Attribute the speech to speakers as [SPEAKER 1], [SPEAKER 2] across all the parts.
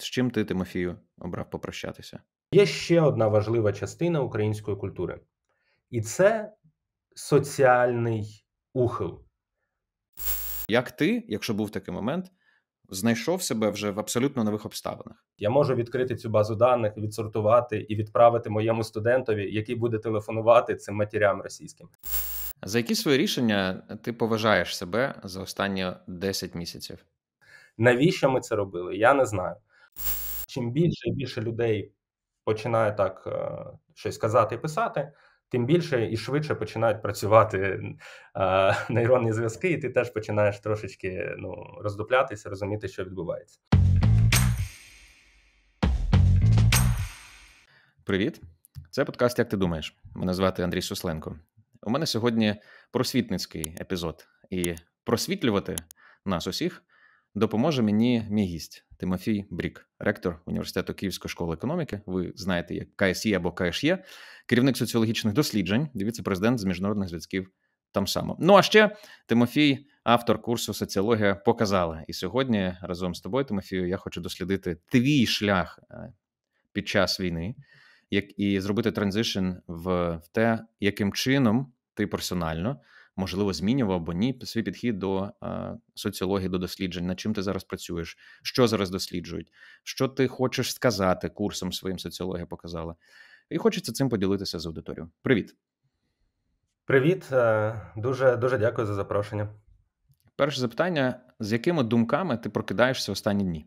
[SPEAKER 1] З чим ти, Тимофію, обрав попрощатися?
[SPEAKER 2] Є ще одна важлива частина української культури, і це соціальний ухил.
[SPEAKER 1] Як ти, якщо був такий момент, знайшов себе вже в абсолютно нових обставинах?
[SPEAKER 2] Я можу відкрити цю базу даних, відсортувати і відправити моєму студентові, який буде телефонувати цим матерям російським.
[SPEAKER 1] За які свої рішення ти поважаєш себе за останні 10 місяців?
[SPEAKER 2] Навіщо ми це робили? Я не знаю чим більше і більше людей починає так е, щось казати і писати, тим більше і швидше починають працювати е, нейронні зв'язки, і ти теж починаєш трошечки ну, роздуплятися, розуміти, що відбувається.
[SPEAKER 1] Привіт, це подкаст. Як ти думаєш? Мене звати Андрій Сусленко. У мене сьогодні просвітницький епізод, і просвітлювати нас усіх Допоможе мені мій гість Тимофій Брік, ректор університету Київської школи економіки. Ви знаєте, як КСІ або КШЄ, керівник соціологічних досліджень, дивіться, президент з міжнародних зв'язків там само. Ну а ще Тимофій, автор курсу Соціологія показала. І сьогодні разом з тобою, Тимофію, я хочу дослідити твій шлях е, під час війни, як і зробити транзишн в те, яким чином ти персонально можливо, змінював або ні свій підхід до соціології, до досліджень, над чим ти зараз працюєш, що зараз досліджують, що ти хочеш сказати курсом своїм соціологія показала. І хочеться цим поділитися з аудиторією. Привіт.
[SPEAKER 2] Привіт, е, дуже дуже дякую за запрошення.
[SPEAKER 1] Перше запитання: з якими думками ти прокидаєшся останні дні?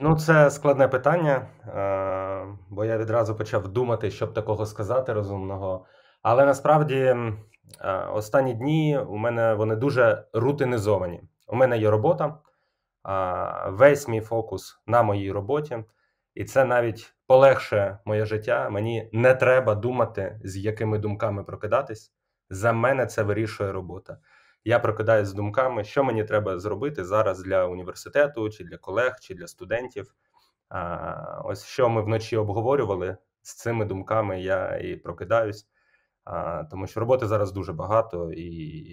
[SPEAKER 2] Ну, це складне питання, е, бо я відразу почав думати, щоб такого сказати розумного. Але насправді е, останні дні у мене вони дуже рутинізовані. У мене є робота, весь мій фокус на моїй роботі, і це навіть полегшує моє життя. Мені не треба думати, з якими думками прокидатись. За мене це вирішує робота. Я прокидаюсь з думками, що мені треба зробити зараз для університету, чи для колег, чи для студентів. Ось що ми вночі обговорювали з цими думками. Я і прокидаюсь тому що роботи зараз дуже багато, і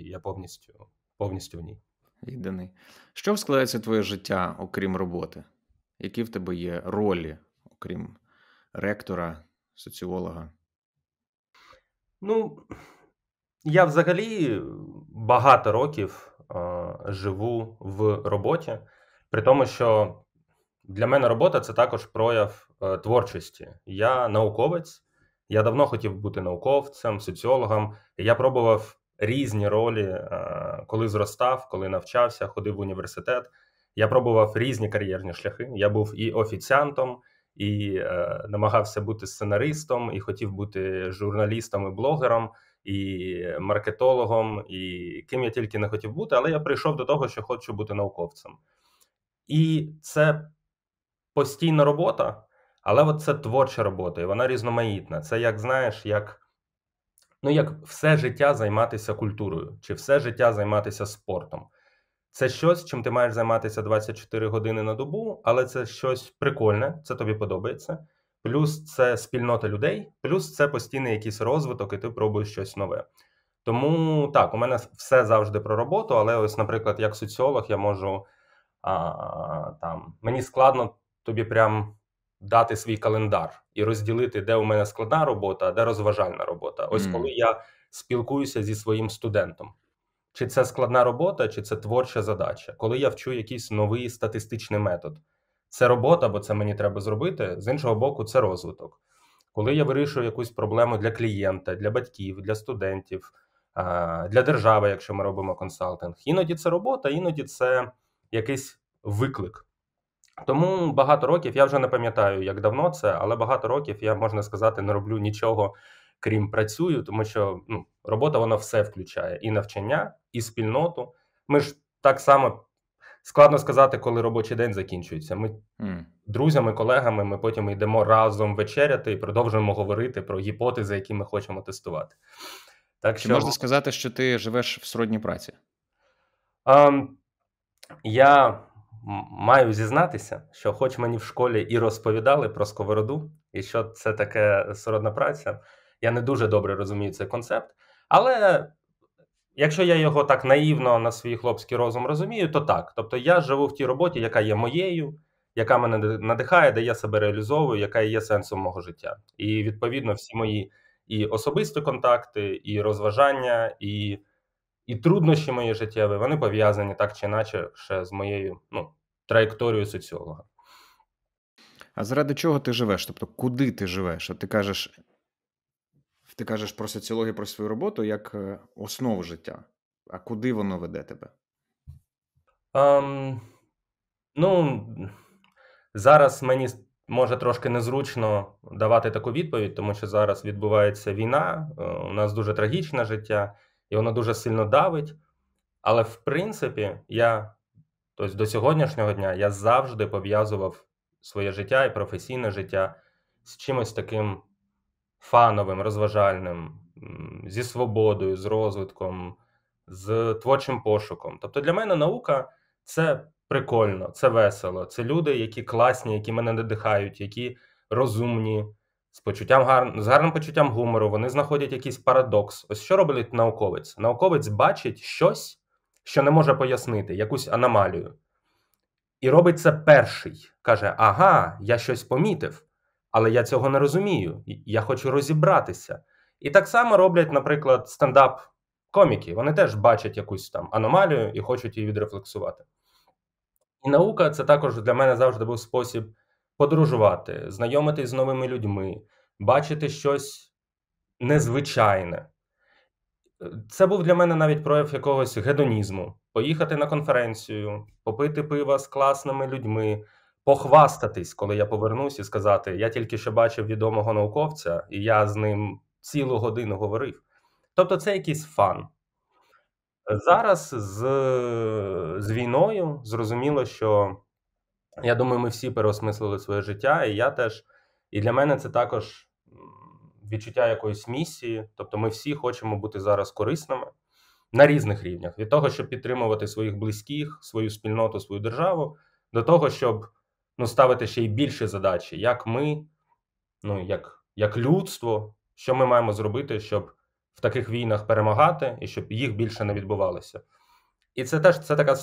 [SPEAKER 2] я повністю повністю в ній.
[SPEAKER 1] Єдиний. Що складається твоє життя, окрім роботи? Які в тебе є ролі, окрім ректора, соціолога? Ну, я
[SPEAKER 2] взагалі багато років а, живу в роботі, при тому, що для мене робота це також прояв а, е, творчості. Я науковець, я давно хотів бути науковцем, соціологом. Я пробував різні ролі, е, коли зростав, коли навчався, ходив в університет. Я пробував різні кар'єрні шляхи. Я був і офіціантом, і е, намагався бути сценаристом, і хотів бути журналістом, і блогером, і маркетологом, і ким я тільки не хотів бути, але я прийшов до того, що хочу бути науковцем. І це постійна робота. Але от це творча робота, і вона різноманітна. Це як знаєш, як ну, як все життя займатися культурою чи все життя займатися спортом. Це щось, чим ти маєш займатися 24 години на добу, але це щось прикольне, це тобі подобається. Плюс це спільнота людей, плюс це постійний якийсь розвиток, і ти пробуєш щось нове. Тому так, у мене все завжди про роботу, але ось, наприклад, як соціолог, я можу а, там мені складно тобі прям дати свій календар і розділити, де у мене складна робота, а де розважальна робота. Ось mm. коли я спілкуюся зі своїм студентом. Чи це складна робота, чи це творча задача, коли я вчу якийсь новий статистичний метод. Це робота, бо це мені треба зробити. З іншого боку, це розвиток. Коли я вирішую якусь проблему для клієнта, для батьків, для студентів, для держави, якщо ми робимо консалтинг, іноді це робота, іноді це якийсь виклик. Тому багато років я вже не пам'ятаю, як давно це, але багато років я можна сказати не роблю нічого, крім працюю, тому що ну, робота вона все включає: і навчання, і спільноту. Ми ж так само складно сказати, коли робочий день закінчується. Ми mm. друзями, колегами, ми потім йдемо разом вечеряти і продовжуємо говорити про гіпотези, які ми хочемо тестувати. Так що Чи можна сказати, що ти живеш в сродній праці? Um, я маю зізнатися, що, хоч мені в школі і розповідали про сковороду, і що це таке сородна праця, я не дуже добре розумію цей концепт. Але якщо я його так наївно на свій хлопський розум розумію, то так. Тобто я живу в тій роботі, яка є моєю, яка мене надихає, де я себе реалізовую, яка є сенсом мого життя. І відповідно всі мої і особисті контакти, і розважання, і і труднощі мої життєві, вони пов'язані так чи інакше ще з моєю ну,
[SPEAKER 1] траєкторією соціолога. А заради чого ти живеш? Тобто, куди ти живеш? От ти кажеш ти кажеш про соціологію, про свою роботу як е, основу життя. А куди воно веде тебе?
[SPEAKER 2] Um, ну зараз мені може трошки незручно давати таку відповідь, тому що зараз відбувається війна, е, у нас дуже трагічне життя і воно дуже сильно давить. Але в принципі, я тобто до сьогоднішнього дня я завжди пов'язував своє життя і професійне життя з чимось таким фановим, розважальним, зі свободою, з розвитком, з творчим пошуком. Тобто для мене наука це прикольно, це весело, це люди, які класні, які мене надихають, які розумні з почуттям гар... з гарним почуттям гумору, вони знаходять якийсь парадокс. Ось що робить науковець? Науковець бачить щось, що не може пояснити, якусь аномалію. І робить це перший. Каже: Ага, я щось помітив, але я цього не розумію, я хочу розібратися. І так само роблять, наприклад, стендап-коміки. Вони теж бачать якусь там аномалію і хочуть її відрефлексувати. І наука це також для мене завжди був спосіб подорожувати, знайомитись з новими людьми, бачити щось незвичайне. Це був для мене навіть прояв якогось гедонізму: поїхати на конференцію, попити пива з класними людьми, похвастатись, коли я повернусь, і сказати: я тільки що бачив відомого науковця, і я з ним цілу годину говорив. Тобто, це якийсь фан. Зараз з з війною зрозуміло, що я думаю, ми всі переосмислили своє життя, і я теж. І для мене це також відчуття якоїсь місії. Тобто, ми всі хочемо бути зараз корисними на різних рівнях: від того, щоб підтримувати своїх близьких, свою спільноту, свою державу, до того, щоб ну, ставити ще й більші задачі, як ми, ну як, як людство, що ми маємо зробити, щоб в таких війнах перемагати і щоб їх більше не відбувалося. І це теж це така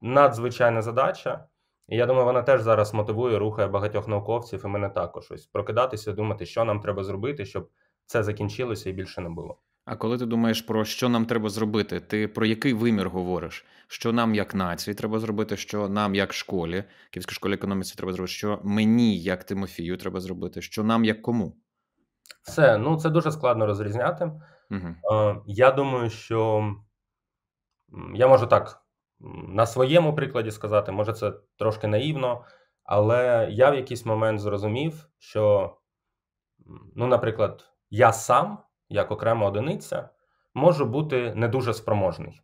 [SPEAKER 2] надзвичайна задача. І я думаю, вона теж зараз мотивує, рухає багатьох науковців і мене також ось прокидатися, думати, що нам треба зробити, щоб це закінчилося і більше не було.
[SPEAKER 1] А коли ти думаєш про що нам треба зробити, ти про який вимір говориш? Що нам як нації треба зробити, що нам як школі, Київській школі економіці треба зробити, що мені, як Тимофію, треба зробити, що нам як кому?
[SPEAKER 2] Все, ну це дуже складно розрізняти. Угу. Я думаю, що я можу так на своєму прикладі сказати, може, це трошки наївно, але я в якийсь момент зрозумів, що, ну, наприклад, я сам, як окрема одиниця, можу бути не дуже спроможний.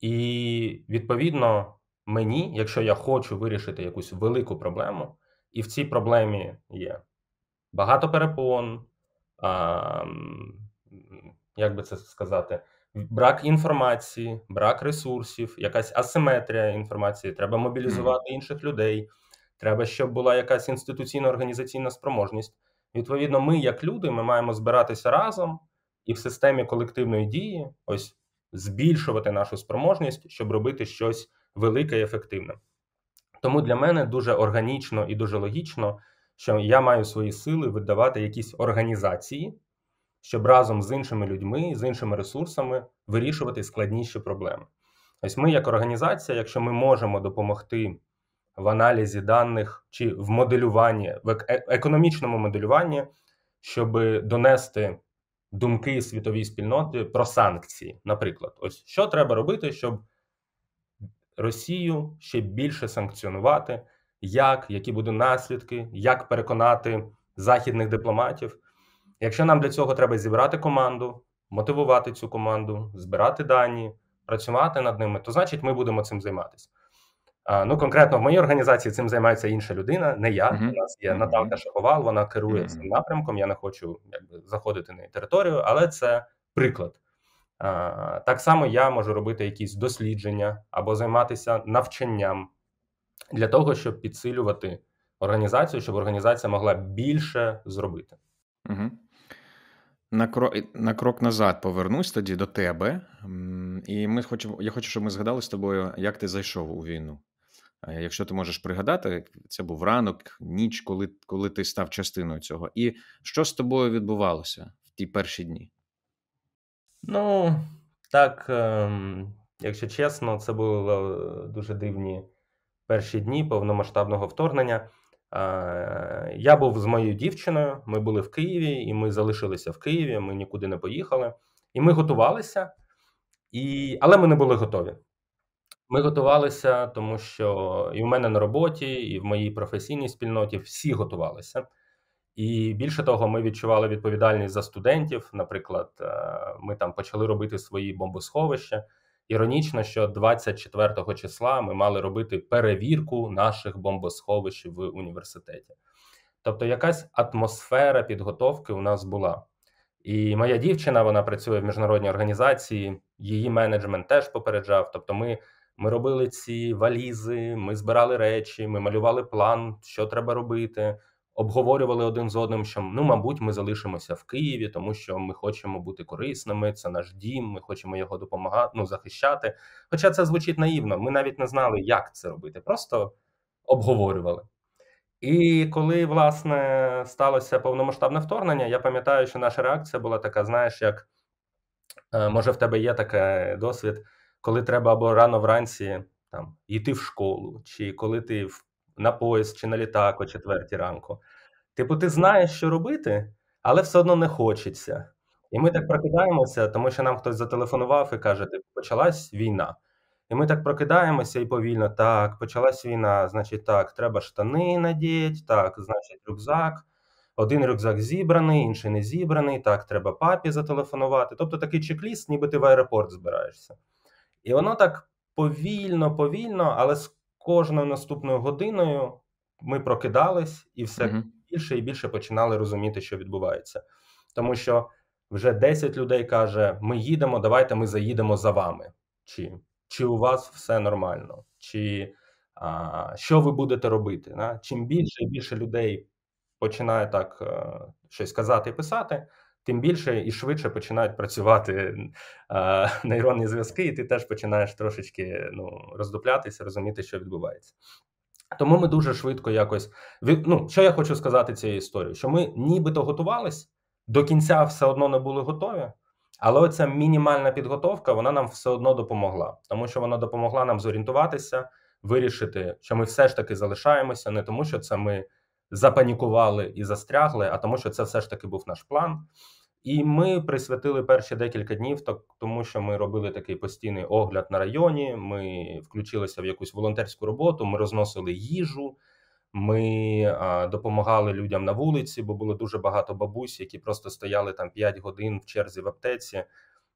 [SPEAKER 2] І, відповідно, мені, якщо я хочу вирішити якусь велику проблему, і в цій проблемі є багато перепон, а, як би це сказати, брак інформації, брак ресурсів, якась асиметрія інформації. Треба мобілізувати інших людей. Треба, щоб була якась інституційна організаційна спроможність. Відповідно, ми, як люди, ми маємо збиратися разом і в системі колективної дії ось збільшувати нашу спроможність, щоб робити щось велике і ефективне. Тому для мене дуже органічно і дуже логічно, що я маю свої сили видавати якісь організації, щоб разом з іншими людьми, з іншими ресурсами вирішувати складніші проблеми. Ось ми, як організація, якщо ми можемо допомогти в аналізі даних чи в моделюванні, в е-, економічному моделюванні, щоб донести думки світовій спільноти про санкції, наприклад, ось що треба робити, щоб Росію ще більше санкціонувати, як які будуть наслідки, як переконати західних дипломатів. Якщо нам для цього треба зібрати команду, мотивувати цю команду, збирати дані, працювати над ними, то значить ми будемо цим займатися. А, Ну конкретно в моїй організації цим займається інша людина, не я. Uh-huh. У нас є uh-huh. Наталка Шаховал, вона керує uh-huh. цим напрямком. Я не хочу якби заходити на її територію, але це приклад. А, Так само я можу робити якісь дослідження або займатися навчанням для того, щоб підсилювати організацію, щоб організація могла більше зробити.
[SPEAKER 1] Угу. На крок на крок назад повернусь тоді до тебе, і ми хочемо. Я хочу, щоб ми згадали з тобою, як ти зайшов у війну. Якщо ти можеш пригадати, це був ранок, ніч, коли коли ти став частиною цього. І що з тобою відбувалося в ті перші дні? Ну
[SPEAKER 2] так, ем, якщо чесно, це були е, дуже дивні перші дні повномасштабного вторгнення. Е, я був з моєю дівчиною, ми були в Києві, і ми залишилися в Києві, ми нікуди не поїхали. І ми готувалися, і... але ми не були готові. Ми готувалися, тому що і в мене на роботі, і в моїй професійній спільноті всі готувалися. І більше того, ми відчували відповідальність за студентів. Наприклад, е, ми там почали робити свої бомбосховища. Іронічно, що 24 числа ми мали робити перевірку наших бомбосховищ в університеті. Тобто, якась атмосфера підготовки у нас була. І моя дівчина вона працює в міжнародній організації, її менеджмент теж попереджав. Тобто, ми ми робили ці валізи, ми збирали речі, ми малювали план, що треба робити обговорювали один з одним, що ну, мабуть, ми залишимося в Києві, тому що ми хочемо бути корисними. Це наш дім, ми хочемо його допомагати, ну захищати. Хоча це звучить наївно, ми навіть не знали, як це робити, просто обговорювали. І коли власне сталося повномасштабне вторгнення, я пам'ятаю, що наша реакція була така: знаєш, як е, може в тебе є такий досвід, коли треба або рано вранці там йти в школу, чи коли ти в на поїзд чи на літак о четвертій ранку. Типу, ти знаєш, що робити, але все одно не хочеться. І ми так прокидаємося, тому що нам хтось зателефонував і каже: типу, почалась війна. І ми так прокидаємося і повільно. Так, почалась війна, значить, так, треба штани надіть, так, значить, рюкзак. Один рюкзак зібраний, інший не зібраний. Так, треба папі зателефонувати. Тобто такий чек-ліст, ніби ти в аеропорт збираєшся. І воно так повільно, повільно, але кожною наступною годиною ми прокидались і все mm-hmm. більше і більше починали розуміти, що відбувається, тому що вже 10 людей каже: Ми їдемо, давайте ми заїдемо за вами. Чи чи у вас все нормально, чи а, що ви будете робити? На? Чим більше і більше людей починає так а, е, щось казати і писати, тим більше і швидше починають працювати е, нейронні зв'язки, і ти теж починаєш трошечки ну, роздуплятися, розуміти, що відбувається. Тому ми дуже швидко якось ну, що я хочу сказати цією історією, що ми нібито готувалися до кінця все одно не були готові. Але оця мінімальна підготовка вона нам все одно допомогла, тому що вона допомогла нам зорієнтуватися, вирішити, що ми все ж таки залишаємося, не тому, що це ми запанікували і застрягли, а тому, що це все ж таки був наш план. І ми присвятили перші декілька днів, тому що ми робили такий постійний огляд на районі. Ми включилися в якусь волонтерську роботу. Ми розносили їжу, ми а, допомагали людям на вулиці, бо було дуже багато бабусь, які просто стояли там 5 годин в черзі в аптеці,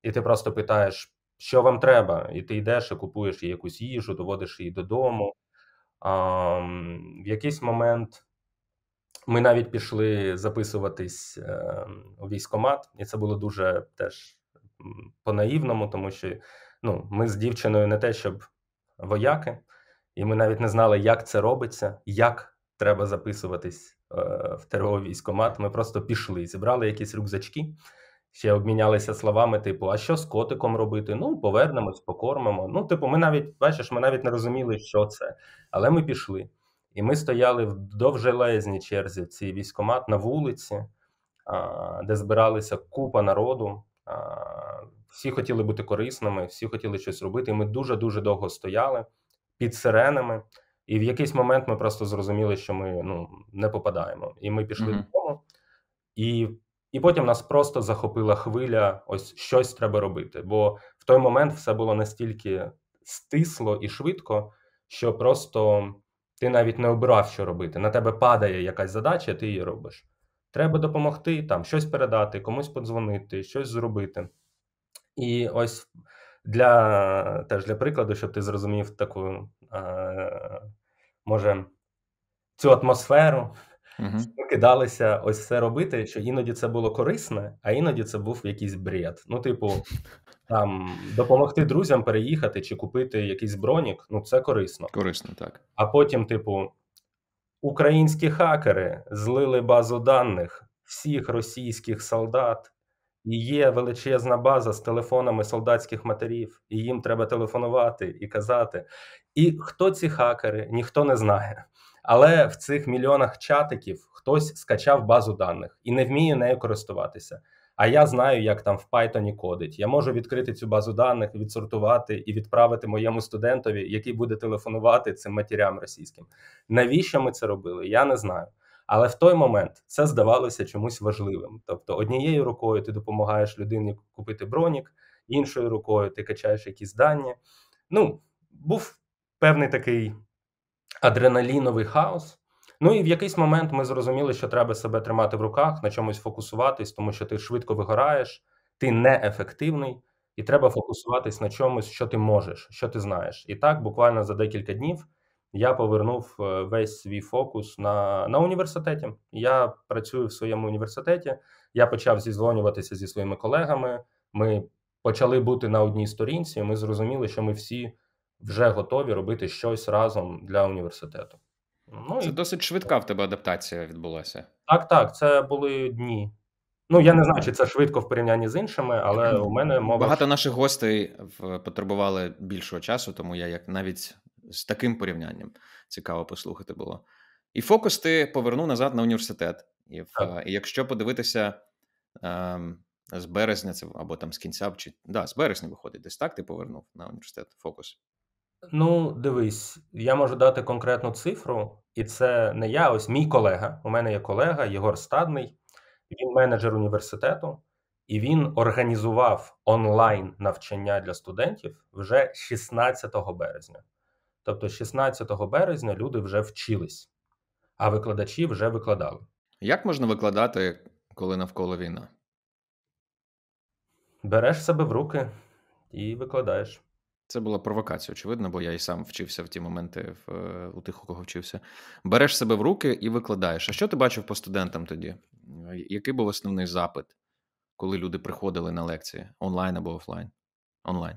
[SPEAKER 2] і ти просто питаєш, що вам треба, і ти йдеш і купуєш їй якусь їжу, доводиш її додому. А, В якийсь момент. Ми навіть пішли записуватись ем, у військкомат, і це було дуже теж по-наївному, тому що ну, ми з дівчиною не те, щоб вояки, і ми навіть не знали, як це робиться, як треба записуватись е, в ТРО військомат. Ми просто пішли, зібрали якісь рюкзачки, ще обмінялися словами: типу, а що з котиком робити? Ну, повернемось, покормимо. Ну, типу, ми навіть бачиш, ми навіть не розуміли, що це, але ми пішли. І ми стояли в довжелезній черзі в цій військомат на вулиці, де збиралися купа народу. Всі хотіли бути корисними, всі хотіли щось робити. І Ми дуже дуже довго стояли під сиренами. І в якийсь момент ми просто зрозуміли, що ми ну, не попадаємо. І ми пішли mm-hmm. додому, і і потім нас просто захопила хвиля: ось щось треба робити. Бо в той момент все було настільки стисло і швидко, що просто ти навіть не обирав, що робити. На тебе падає якась задача, ти її робиш. Треба допомогти, там щось передати, комусь подзвонити, щось зробити. І ось для теж для прикладу, щоб ти зрозумів таку, е, може, цю атмосферу. Угу. Ми ось все робити, що іноді це було корисне, а іноді це був якийсь бред. Ну, типу, там допомогти друзям переїхати чи купити якийсь бронік, ну це корисно. Корисно, так. А потім, типу, українські хакери злили базу даних всіх російських солдат. І є величезна база з телефонами солдатських матерів, і їм треба телефонувати і казати. І хто ці хакери, ніхто не знає. Але в цих мільйонах чатиків хтось скачав базу даних і не вміє нею користуватися. А я знаю, як там в Python кодить. Я можу відкрити цю базу даних, відсортувати і відправити моєму студентові, який буде телефонувати цим матерям російським. Навіщо ми це робили? Я не знаю. Але в той момент це здавалося чомусь важливим. Тобто, однією рукою ти допомагаєш людині купити бронік, іншою рукою ти качаєш якісь дані. Ну, був певний такий адреналіновий хаос. Ну і в якийсь момент ми зрозуміли, що треба себе тримати в руках, на чомусь фокусуватись, тому що ти швидко вигораєш, ти неефективний, і треба фокусуватись на чомусь, що ти можеш, що ти знаєш. І так, буквально за декілька днів я повернув е, весь свій фокус на на університеті. Я працюю в своєму університеті. Я почав зізвонюватися зі своїми колегами. Ми почали бути на одній сторінці. Ми зрозуміли, що ми всі вже готові робити щось разом для університету.
[SPEAKER 1] Ну, Це і... досить швидка в тебе адаптація відбулася.
[SPEAKER 2] Так, так, це були дні.
[SPEAKER 1] Ну, я не знаю, чи це швидко в порівнянні з іншими, але у мене мова. Багато наших гостей потребували більшого часу, тому я як навіть з таким порівнянням цікаво послухати було. І фокус ти повернув назад на університет. І в, і якщо подивитися е, з березня, це або там з кінця, чи да, з березня виходить, десь так ти повернув на університет фокус.
[SPEAKER 2] Ну, дивись, я можу дати конкретну цифру, і це не я, ось мій колега. У мене є колега Єгор Стадний, він менеджер університету, і він організував онлайн навчання для студентів вже 16 березня. Тобто, 16 березня люди вже вчились, а викладачі вже викладали.
[SPEAKER 1] Як можна викладати, коли навколо війна? Береш себе в руки і викладаєш. Це була провокація, очевидно, бо я і сам вчився в ті моменти в, е, у тих, у кого вчився. Береш себе в руки і викладаєш. А що ти бачив по студентам тоді? Е, який був основний запит, коли люди приходили на лекції онлайн або офлайн? Онлайн?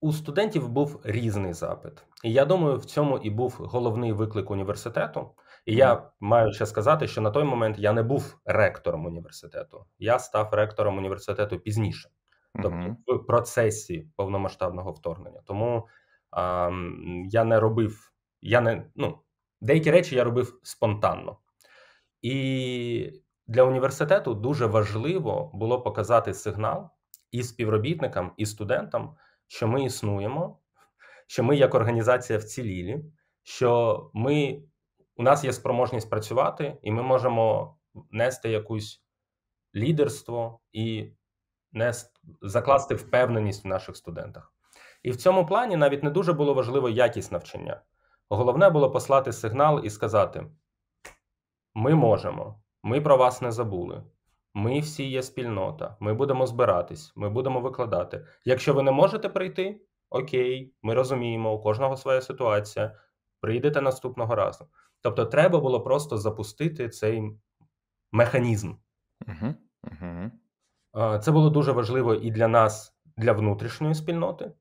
[SPEAKER 1] У студентів був різний запит, і я думаю, в цьому і був головний
[SPEAKER 2] виклик університету. І я маю ще сказати, що на той момент я не був ректором університету. Я став ректором університету пізніше тобто в процесі повномасштабного вторгнення. Тому а, я не робив, я не ну деякі речі я робив спонтанно. І для університету дуже важливо було показати сигнал і співробітникам, і студентам, що ми існуємо, що ми як організація вцілілі, що ми у нас є спроможність працювати, і ми можемо нести якусь лідерство і не закласти впевненість в наших студентах. І в цьому плані навіть не дуже було важливо якість навчання. Головне було послати сигнал і сказати: ми можемо, ми про вас не забули. Ми всі є спільнота, ми будемо збиратись, ми будемо викладати. Якщо ви не можете прийти, окей, ми розуміємо, у кожного своя ситуація, прийдете наступного разу. Тобто, треба було просто запустити цей механізм.
[SPEAKER 1] Угу, угу.
[SPEAKER 2] Е, це було дуже важливо і для нас, для внутрішньої спільноти,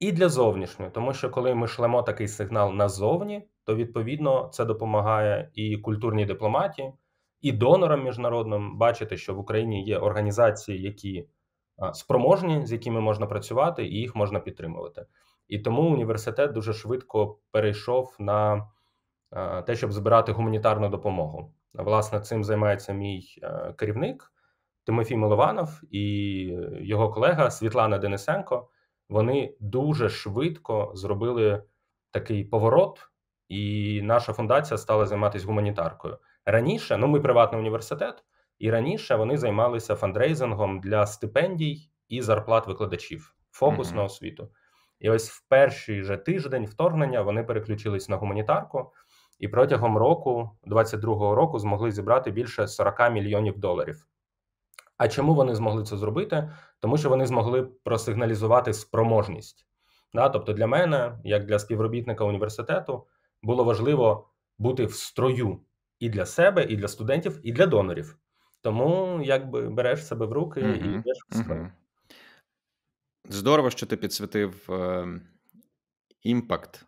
[SPEAKER 2] і для зовнішньої, тому що коли ми шлемо такий сигнал назовні, то відповідно це допомагає і культурній дипломатії, і донорам міжнародним бачити, що в Україні є організації, які е, спроможні, з якими можна працювати, і їх можна підтримувати. І тому університет дуже швидко перейшов на е, те, щоб збирати гуманітарну допомогу. Власне, цим займається мій керівник. Тимофій Милованов і його колега Світлана Денисенко вони дуже швидко зробили такий поворот, і наша фундація стала займатися гуманітаркою. Раніше ну ми приватний університет, і раніше вони займалися фандрейзингом для стипендій і зарплат викладачів, фокус mm-hmm. на освіту. І ось в перший же тиждень вторгнення вони переключились на гуманітарку і протягом року, 22-го року, змогли зібрати більше 40 мільйонів доларів. А чому вони змогли це зробити? Тому що вони змогли просигналізувати спроможність. Да? Тобто, для мене, як для співробітника університету, було важливо бути в строю і для себе, і для студентів, і для донорів. Тому якби береш себе в руки mm-hmm. і йдеш в строю.
[SPEAKER 1] Здорово, що ти підсвітив е, імпакт,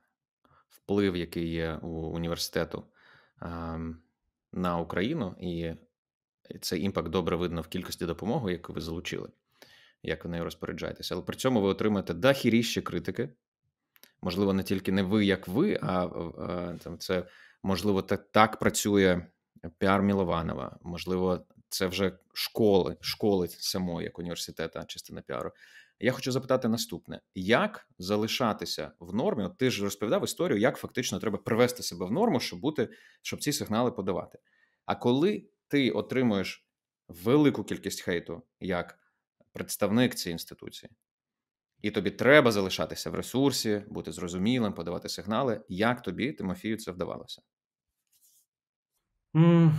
[SPEAKER 1] вплив, який є у університету е, на Україну і цей імпакт добре видно в кількості допомоги, яку ви залучили, як ви нею розпоряджаєтеся. Але при цьому ви отримаєте дахіріще критики. Можливо, не тільки не ви, як ви, а там це можливо так, так працює піар Мілованова. Можливо, це вже школи, школи самої як університета, частина піару. Я хочу запитати наступне: як залишатися в нормі? От ти ж розповідав історію, як фактично треба привести себе в норму, щоб бути, щоб ці сигнали подавати. А коли ти отримуєш велику кількість хейту як представник цієї інституції. І тобі треба залишатися в ресурсі, бути зрозумілим, подавати сигнали. Як тобі, Тимофію, це вдавалося?
[SPEAKER 2] Mm,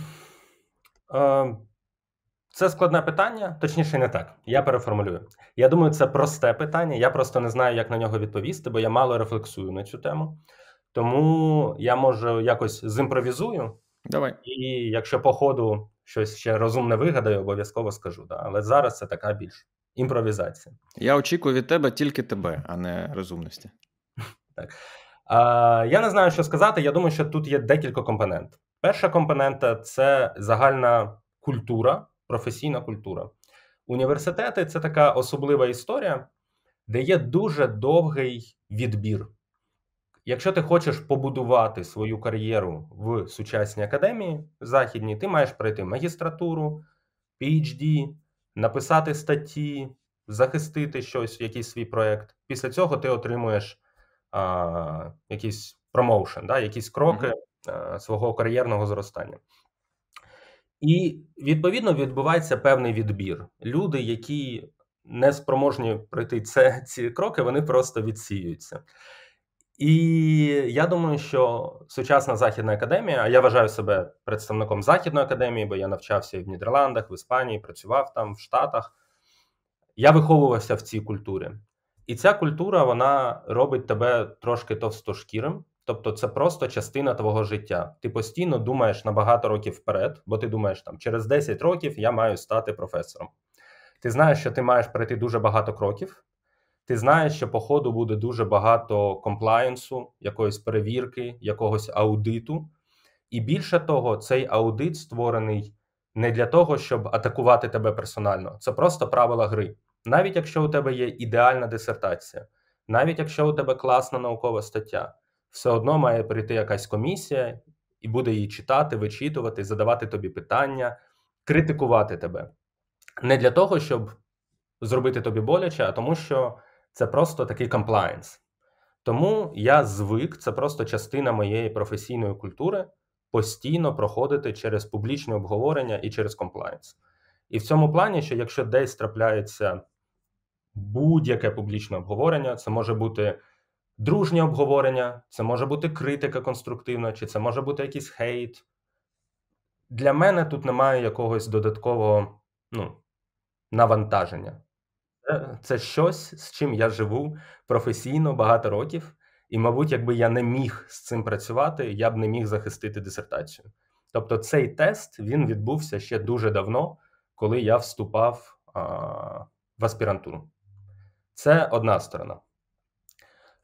[SPEAKER 2] це складне питання, точніше, не так. Я переформулюю. Я думаю, це просте питання. Я просто не знаю, як на нього відповісти, бо я мало рефлексую на цю тему. Тому я може якось зімпровізую Давай. І якщо по ходу щось ще розумне вигадаю, обов'язково скажу. Да? Але зараз це така більш імпровізація.
[SPEAKER 1] Я очікую від тебе тільки тебе, а не розумності.
[SPEAKER 2] Так. А, Я не знаю, що сказати. Я думаю, що тут є декілька компонент. Перша компонента це загальна культура, професійна культура. Університети це така особлива історія, де є дуже довгий відбір. Якщо ти хочеш побудувати свою кар'єру в сучасній академії західній, ти маєш пройти магістратуру, PhD, написати статті, захистити щось, якийсь свій проект. Після цього ти отримуєш а, якийсь промоушен, да, якісь кроки а, свого кар'єрного зростання. І відповідно відбувається певний відбір. Люди, які не спроможні пройти це, ці кроки, вони просто відсіюються. І я думаю, що сучасна західна академія, а я вважаю себе представником західної академії, бо я навчався і в Нідерландах, в Іспанії, працював там, в Штатах. Я виховувався в цій культурі, і ця культура вона робить тебе трошки товстошкірим. Тобто, це просто частина твого життя. Ти постійно думаєш на багато років вперед, бо ти думаєш, там через 10 років я маю стати професором. Ти знаєш, що ти маєш пройти дуже багато кроків ти знаєш, що по ходу буде дуже багато комплаєнсу, якоїсь перевірки, якогось аудиту. І більше того, цей аудит створений не для того, щоб атакувати тебе персонально. Це просто правила гри. Навіть якщо у тебе є ідеальна дисертація, навіть якщо у тебе класна наукова стаття, все одно має прийти якась комісія і буде її читати, вичитувати, задавати тобі питання, критикувати тебе. Не для того, щоб зробити тобі боляче, а тому, що це просто такий комплаєнс. Тому я звик, це просто частина моєї професійної культури постійно проходити через публічне обговорення і через комплаєнс. І в цьому плані, що якщо десь трапляється будь-яке публічне обговорення, це може бути дружнє обговорення, це може бути критика конструктивна, чи це може бути якийсь хейт. Для мене тут немає якогось додаткового ну, навантаження. Це це щось, з чим я живу професійно багато років, і, мабуть, якби я не міг з цим працювати, я б не міг захистити дисертацію. Тобто, цей тест він відбувся ще дуже давно, коли я вступав а, в аспірантуру. Це одна сторона.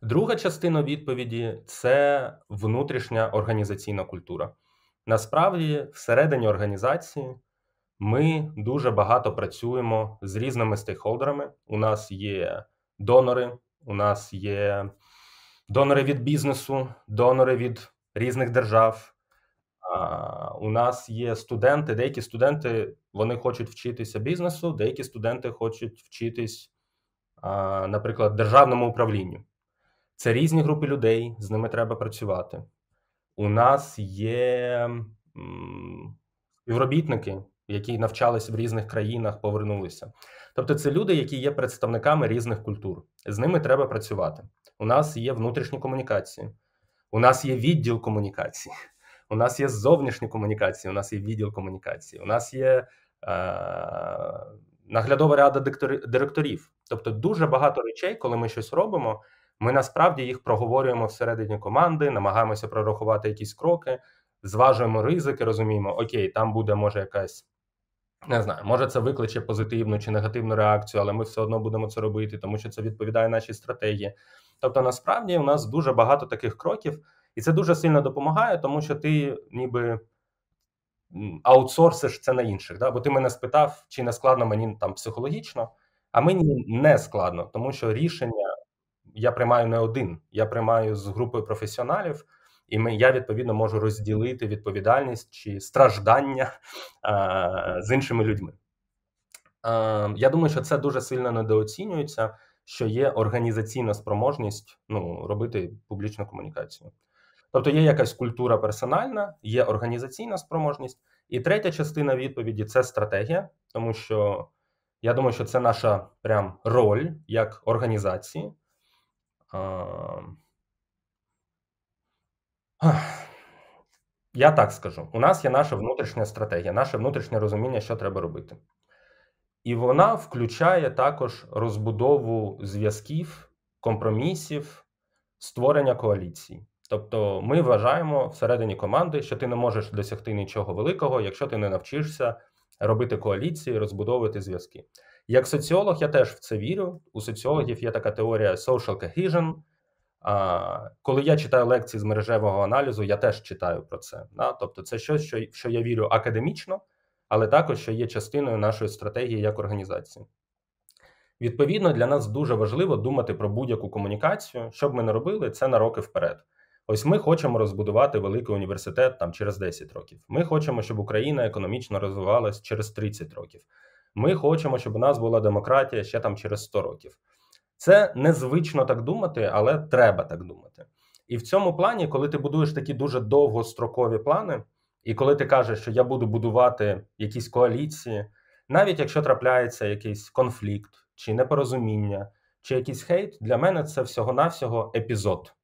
[SPEAKER 2] Друга частина відповіді це внутрішня організаційна культура. Насправді, всередині організації. Ми дуже багато працюємо з різними стейхолдерами. У нас є донори, у нас є донори від бізнесу, донори від різних держав. У нас є студенти. Деякі студенти вони хочуть вчитися бізнесу, деякі студенти хочуть вчитись, наприклад, державному управлінню. Це різні групи людей, з ними треба працювати. У нас є співробітники які навчалися в різних країнах, повернулися. Тобто, це люди, які є представниками різних культур. З ними треба працювати. У нас є внутрішні комунікації, у нас є відділ комунікації, у нас є зовнішні комунікації, у нас є відділ комунікації, у нас є. Е- Наглядова рада директорів. Тобто дуже багато речей, коли ми щось робимо, ми насправді їх проговорюємо всередині команди, намагаємося прорахувати якісь кроки, зважуємо ризики, розуміємо, окей, там буде може якась. Не знаю, може це викличе позитивну чи негативну реакцію, але ми все одно будемо це робити, тому що це відповідає нашій стратегії. Тобто, насправді у нас дуже багато таких кроків, і це дуже сильно допомагає, тому що ти ніби аутсорсиш це на інших. Да? Бо ти мене спитав, чи не складно мені ну, там психологічно, а мені не складно, тому що рішення я приймаю не один, я приймаю з групою професіоналів і ми я відповідно можу розділити відповідальність чи страждання е, з іншими людьми. Е, Я думаю, що це дуже сильно недооцінюється, що є організаційна спроможність ну, робити публічну комунікацію. Тобто є якась культура персональна, є організаційна спроможність, і третя частина відповіді це стратегія, тому що я думаю, що це наша прям роль як організації. Я так скажу: у нас є наша внутрішня стратегія, наше внутрішнє розуміння, що треба робити. І вона включає також розбудову зв'язків, компромісів, створення коаліції. Тобто, ми вважаємо всередині команди, що ти не можеш досягти нічого великого, якщо ти не навчишся робити коаліції, розбудовувати зв'язки. Як соціолог, я теж в це вірю. У соціологів є така теорія social cohesion, коли я читаю лекції з мережевого аналізу, я теж читаю про це. Тобто, це щось, що що я вірю академічно, але також що є частиною нашої стратегії як організації. Відповідно, для нас дуже важливо думати про будь-яку комунікацію, що б ми не робили, це на роки вперед. Ось ми хочемо розбудувати великий університет там через 10 років. Ми хочемо, щоб Україна економічно розвивалась через 30 років. Ми хочемо, щоб у нас була демократія ще там через 100 років. Це незвично так думати, але треба так думати. І в цьому плані, коли ти будуєш такі дуже довгострокові плани, і коли ти кажеш, що я буду будувати якісь коаліції, навіть якщо трапляється якийсь конфлікт чи непорозуміння, чи якийсь хейт, для мене це всього-навсього епізод.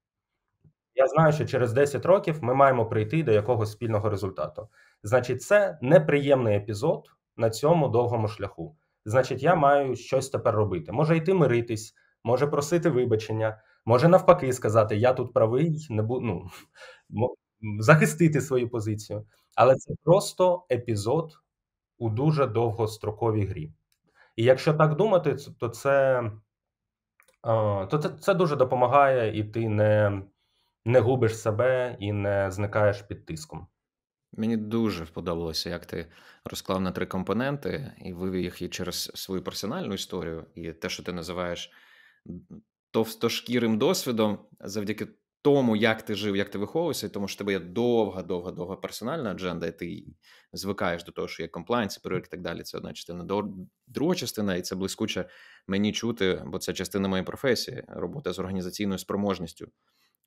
[SPEAKER 2] Я знаю, що через 10 років ми маємо прийти до якогось спільного результату. Значить, це неприємний епізод на цьому довгому шляху. Значить, я маю щось тепер робити. Може йти миритись може просити вибачення, може навпаки сказати, я тут правий, не буду ну, захистити свою позицію. Але це просто епізод у дуже довгостроковій грі. І якщо так думати, то це то це, дуже допомагає, і ти не, не губиш себе і не зникаєш
[SPEAKER 1] під тиском. Мені дуже сподобалося, як ти розклав на три компоненти і вивів їх і через свою персональну історію, і те, що ти називаєш товстошкірим досвідом, завдяки тому, як ти жив, як ти виховувався, і тому що в тебе є довга, довга, довга персональна адженда, і ти звикаєш до того, що є комплайнс, перевірки і так далі. Це одна частина. Друга частина, і це блискуче мені чути, бо це частина моєї професії, робота з організаційною спроможністю.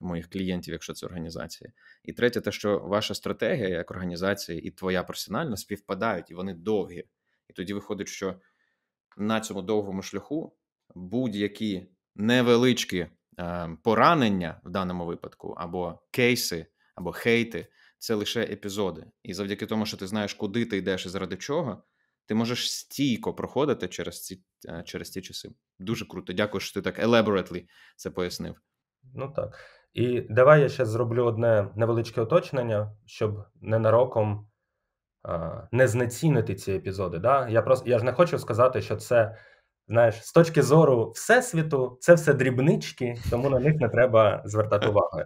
[SPEAKER 1] Моїх клієнтів, якщо це організація, і третє, те, що ваша стратегія як організація і твоя персональна співпадають, і вони довгі. І тоді виходить, що на цьому довгому шляху будь-які невеличкі е, поранення в даному випадку, або кейси, або хейти це лише епізоди. І завдяки тому, що ти знаєш, куди ти йдеш і заради чого, ти можеш стійко проходити через ці е, через ці часи. Дуже круто. Дякую, що ти так elaborately це пояснив.
[SPEAKER 2] Ну так. І давай я ще зроблю одне невеличке уточнення, щоб ненароком а, е, не знецінити ці епізоди. Да? Я просто я ж не хочу сказати, що це Знаєш, з точки зору всесвіту, це все дрібнички, тому на них не треба звертати уваги.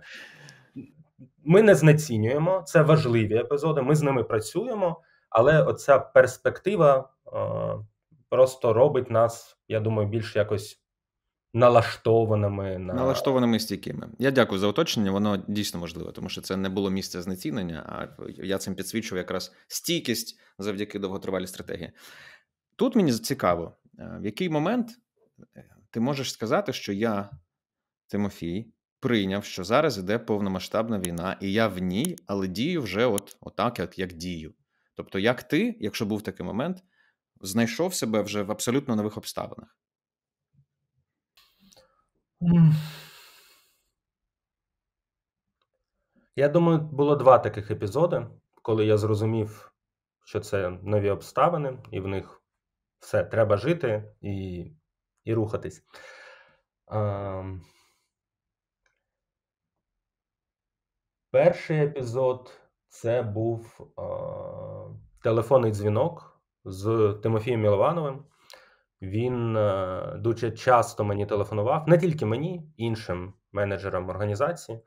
[SPEAKER 2] Ми не знецінюємо це важливі епізоди. Ми з ними працюємо, але оця перспектива е, просто робить нас, я думаю, більш якось налаштованими на налаштованими
[SPEAKER 1] стійкими. Я дякую за оточення. Воно дійсно важливе, тому що це не було місце знецінення. А я цим підсвічував якраз стійкість завдяки довготривалій стратегії. Тут мені цікаво. Е, в який момент е, ти можеш сказати, що я, Тимофій, прийняв, що зараз іде повномасштабна війна, і я в ній, але дію вже от, отак, як, як дію. Тобто, як ти, якщо був такий момент, знайшов себе вже в абсолютно нових обставинах?
[SPEAKER 2] Я думаю, було два таких епізоди, коли я зрозумів, що це нові обставини, і в них все, треба жити і і рухатись. Е, перший епізод це був е, телефонний дзвінок з Тимофієм Міловановим. Він е, дуже часто мені телефонував, не тільки мені, іншим менеджерам організації,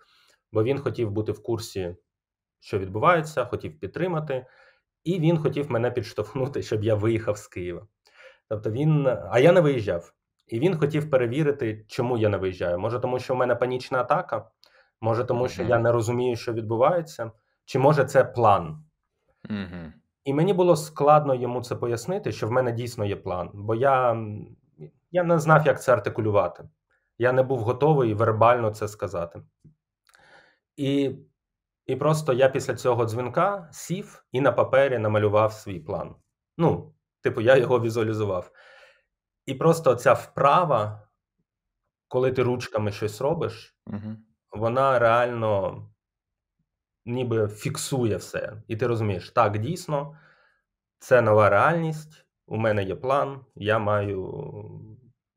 [SPEAKER 2] бо він хотів бути в курсі, що відбувається, хотів підтримати, і він хотів мене підштовхнути, щоб я виїхав з Києва. Тобто він, а я не виїжджав, і він хотів перевірити, чому я не виїжджаю. Може, тому що в мене панічна атака, може, тому що mm-hmm. я не розумію, що відбувається, чи може це план. Mm-hmm. І мені було складно йому це пояснити, що в мене дійсно є план, бо я, я не знав, як це артикулювати. Я не був готовий вербально це сказати. І і просто я після цього дзвінка сів і на папері намалював свій план. Ну, Типу, я його візуалізував. І просто ця вправа, коли ти ручками щось робиш, угу. вона реально ніби фіксує все. І ти розумієш, так, дійсно, це нова реальність, у мене є план, я маю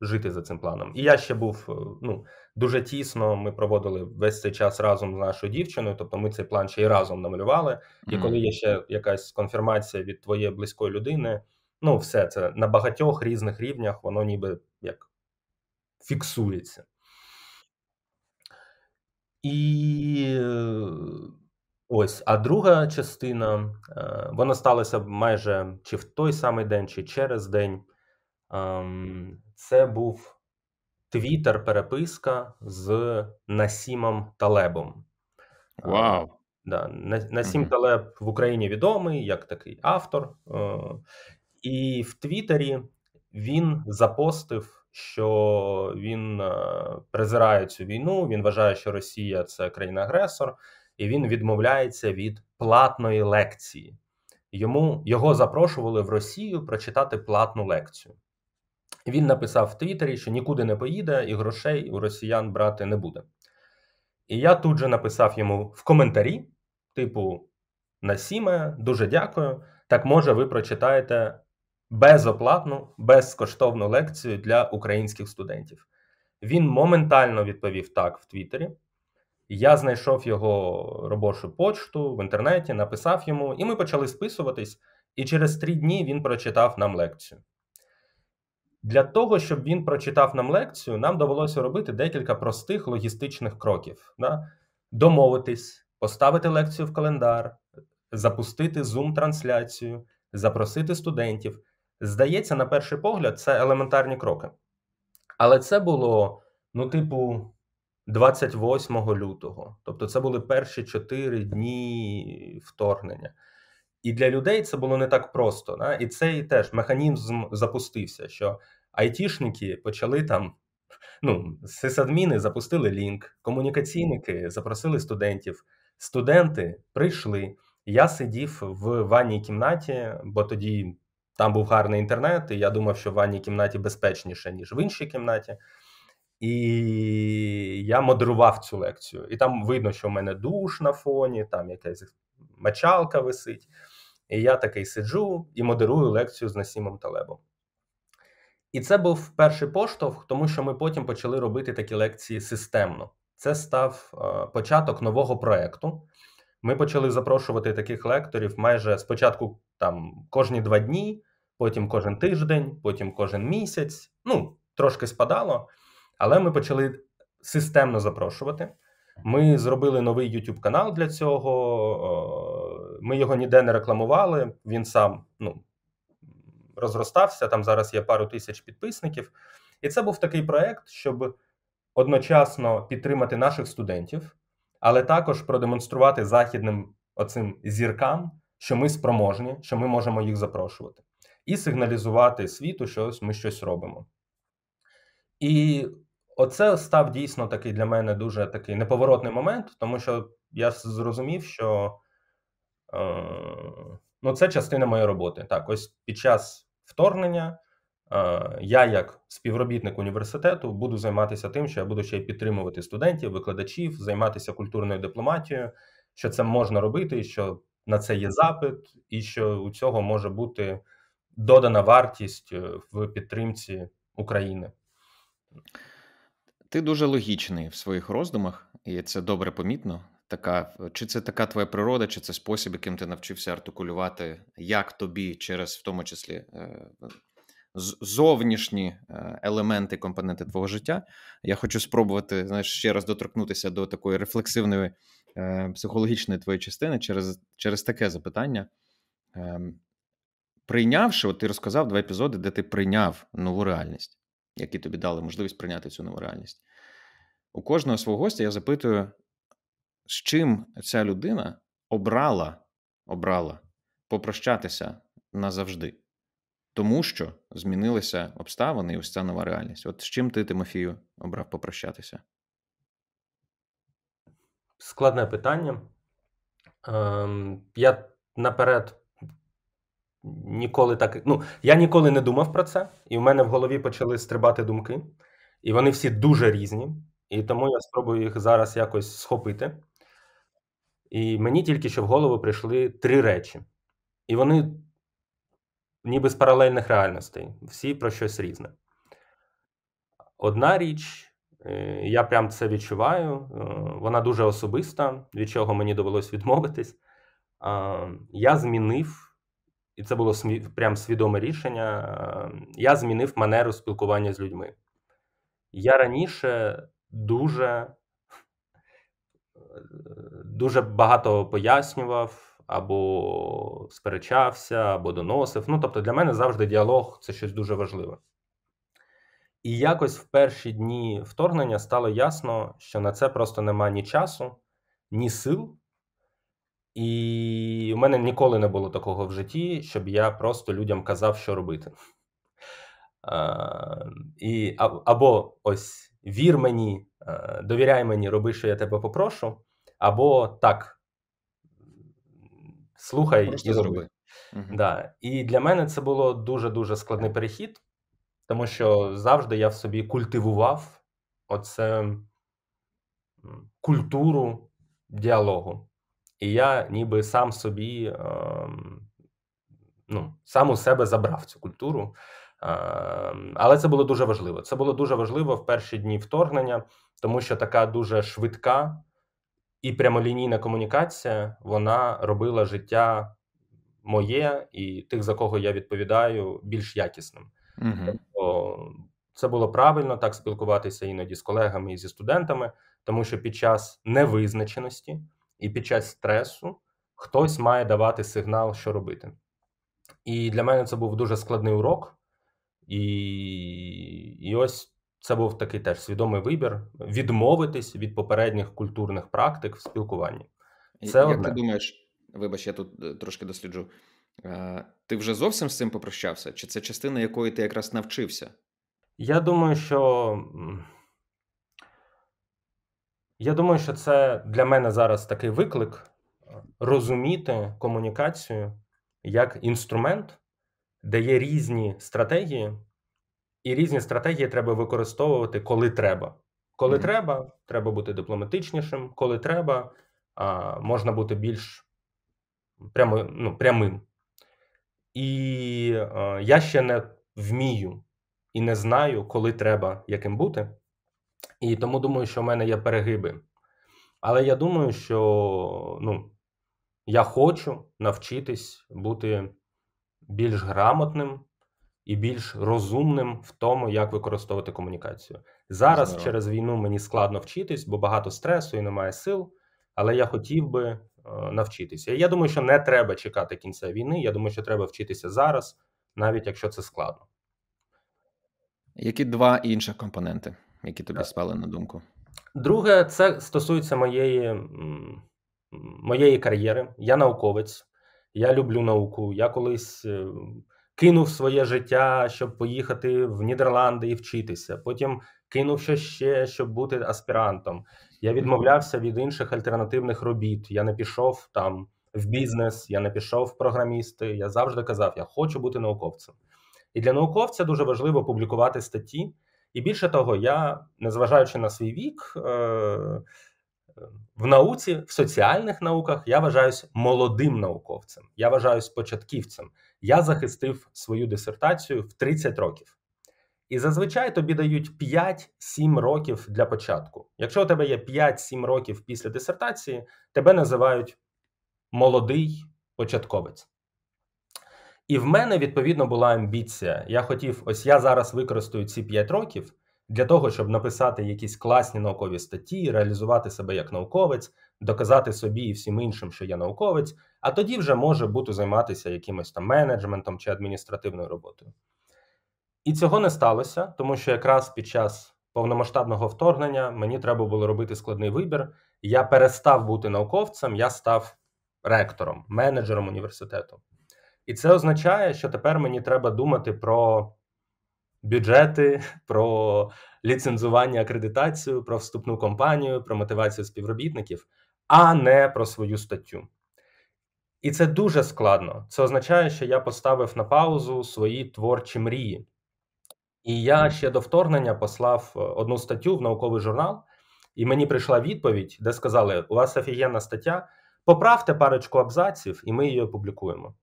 [SPEAKER 2] жити за цим планом. І я ще був е, ну, дуже тісно. Ми проводили весь цей час разом з нашою дівчиною, тобто ми цей план ще й разом намалювали. І угу. коли є ще якась конфірмація від твоєї близької людини. Ну, все це на багатьох різних рівнях, воно ніби як фіксується. І е, ось. А друга частина е, вона сталася майже чи в той самий день, чи через день. Ем, це був твіттер-переписка з Насімом Талебом. Е, Вау! Да, Насім mm-hmm. Талеб в Україні відомий як такий автор. І в Твіттері він запостив, що він е, презирає цю війну. Він вважає, що Росія це країна-агресор, і він відмовляється від платної лекції. Йому його запрошували в Росію прочитати платну лекцію. Він написав в Твіттері, що нікуди не поїде і грошей у росіян брати не буде. І я тут же написав йому в коментарі, типу Насіме, дуже дякую. Так може, ви прочитаєте безоплатну, безкоштовну лекцію для українських студентів. Він моментально відповів так в Твіттері. Я знайшов його робочу почту в інтернеті, написав йому, і ми почали списуватись. І через три дні він прочитав нам лекцію. Для того, щоб він прочитав нам лекцію, нам довелося робити декілька простих логістичних кроків: Да? домовитись, поставити лекцію в календар, запустити Zoom-трансляцію, запросити студентів. Здається, на перший погляд, це елементарні кроки. Але це було, ну, типу, 28 лютого. Тобто, це були перші чотири дні вторгнення. І для людей це було не так просто. Да? І цей теж механізм запустився, що айтішники почали там. Ну, сисадміни запустили лінк, комунікаційники запросили студентів. Студенти прийшли. Я сидів в ванній кімнаті, бо тоді там був гарний інтернет, і я думав, що в ванній кімнаті безпечніше, ніж в іншій кімнаті. І я модерував цю лекцію. І там видно, що в мене душ на фоні, там якась мачалка висить. І я такий сиджу і модерую лекцію з Насімом Талебом. І це був перший поштовх, тому що ми потім почали робити такі лекції системно. Це став е, початок нового проекту. Ми почали запрошувати таких лекторів майже спочатку там кожні два дні, потім кожен тиждень, потім кожен місяць. Ну, трошки спадало, але ми почали системно запрошувати. Ми зробили новий YouTube канал для цього. Ми його ніде не рекламували. Він сам ну, розростався. Там зараз є пару тисяч підписників. І це був такий проект, щоб одночасно підтримати наших студентів але також продемонструвати західним оцим зіркам, що ми спроможні, що ми можемо їх запрошувати, і сигналізувати світу, що ми щось робимо. І оце став дійсно такий для мене дуже такий неповоротний момент, тому що я зрозумів, що е, ну, це частина моєї роботи. Так, ось під час вторгнення Е, я, як співробітник університету, буду займатися тим, що я буду ще й підтримувати студентів, викладачів, займатися культурною дипломатією, що це можна робити, що на це є запит, і що у цього може бути додана вартість е, в підтримці України.
[SPEAKER 1] Ти дуже логічний в своїх роздумах, і це добре помітно. Така чи це така твоя природа, чи це спосіб, яким ти навчився артикулювати, як тобі через в тому числі е, зовнішні е, елементи, компоненти твого життя. Я хочу спробувати знаєш, ще раз доторкнутися до такої рефлексивної е, психологічної твоєї частини через через таке запитання. Ем, прийнявши, от ти розказав два епізоди, де ти прийняв нову реальність, які тобі дали можливість прийняти цю нову реальність. У кожного свого гостя я запитую, з чим ця людина обрала обрала попрощатися назавжди тому що змінилися обставини і ось ця нова реальність. От з чим ти, Тимофію, обрав попрощатися?
[SPEAKER 2] Складне питання. Ем, Я наперед ніколи так. Ну, я ніколи не думав про це, і в мене в голові почали стрибати думки, і вони всі дуже різні. І тому я спробую їх зараз якось схопити. І мені тільки що в голову прийшли три речі. І вони ніби з паралельних реальностей, всі про щось різне. Одна річ, е, я прям це відчуваю, е, вона дуже особиста, від чого мені довелось відмовитись. Я змінив, і це було прям свідоме рішення. Е, я змінив манеру спілкування з людьми. Я раніше дуже дуже багато пояснював або сперечався, або доносив. Ну, тобто, для мене завжди діалог це щось дуже важливе. І якось в перші дні вторгнення стало ясно, що на це просто нема ні часу, ні сил. І в мене ніколи не було такого в житті, щоб я просто людям казав, що робити. А, і, Або ось вір мені, е, довіряй мені, роби, що я тебе попрошу, або так, слухай Просто і зроби. Угу. Да. І для мене це було дуже-дуже складний перехід, тому що завжди я в собі культивував оце культуру діалогу. І я ніби сам собі, е, ну, сам у себе забрав цю культуру. Е, але це було дуже важливо. Це було дуже важливо в перші дні вторгнення, тому що така дуже швидка і прямолінійна комунікація вона робила життя моє і тих, за кого я відповідаю, більш якісним. Угу. Тобто це було правильно так спілкуватися іноді з колегами і зі студентами, тому що під час невизначеності і під час стресу хтось має давати сигнал, що робити. І для мене це був дуже складний урок, і, і ось це був такий теж свідомий вибір
[SPEAKER 1] відмовитись від попередніх культурних практик в спілкуванні. Це Як одне. ти думаєш, вибач, я тут е, трошки досліджу. Е, ти вже зовсім з цим попрощався? Чи це частина якої ти якраз навчився?
[SPEAKER 2] Я думаю, що я думаю, що це для мене зараз такий виклик е, розуміти комунікацію як інструмент, де є різні стратегії і різні стратегії треба використовувати, коли треба. Коли mm. треба, треба бути дипломатичнішим, коли треба, а, можна бути більш прямо, ну, прямим. І а, я ще не вмію і не знаю, коли треба яким бути. І тому думаю, що в мене є перегиби. Але я думаю, що ну, я хочу навчитись бути більш грамотним і більш розумним в тому, як використовувати комунікацію. Зараз Здорово. через війну мені складно вчитись, бо багато стресу і немає сил. Але я хотів би е, навчитися. Я думаю, що не треба чекати кінця війни. Я думаю, що треба вчитися зараз, навіть якщо це складно.
[SPEAKER 1] Які два інших компоненти, які тобі так. Е. спали на думку?
[SPEAKER 2] Друге, це стосується моєї моєї кар'єри. Я науковець, я люблю науку. Я колись е, кинув своє життя, щоб поїхати в Нідерланди і вчитися. Потім кинув що ще, щоб бути аспірантом. Я відмовлявся від інших альтернативних робіт. Я не пішов там в бізнес, я не пішов в програмісти. Я завжди казав, я хочу бути науковцем. І для науковця дуже важливо публікувати статті. І більше того, я, незважаючи на свій вік, е- в науці, в соціальних науках я вважаюсь молодим науковцем, я вважаюсь початківцем. Я захистив свою дисертацію в 30 років. І зазвичай тобі дають 5-7 років для початку. Якщо у тебе є 5-7 років після дисертації, тебе називають молодий початковець. І в мене, відповідно, була амбіція. Я хотів, ось я зараз використаю ці 5 років для того, щоб написати якісь класні наукові статті, реалізувати себе як науковець, доказати собі і всім іншим, що я науковець, а тоді вже може бути займатися якимось там менеджментом чи адміністративною роботою. І цього не сталося, тому що якраз під час повномасштабного вторгнення мені треба було робити складний вибір. Я перестав бути науковцем, я став ректором, менеджером університету. І це означає, що тепер мені треба думати про бюджети, про ліцензування, акредитацію, про вступну компанію, про мотивацію співробітників, а не про свою статтю. І це дуже складно. Це означає, що я поставив на паузу свої творчі мрії. І я ще до вторгнення послав е, одну статтю в науковий журнал, і мені прийшла відповідь, де сказали: у вас офігенна стаття, поправте парочку абзаців, і ми її опублікуємо.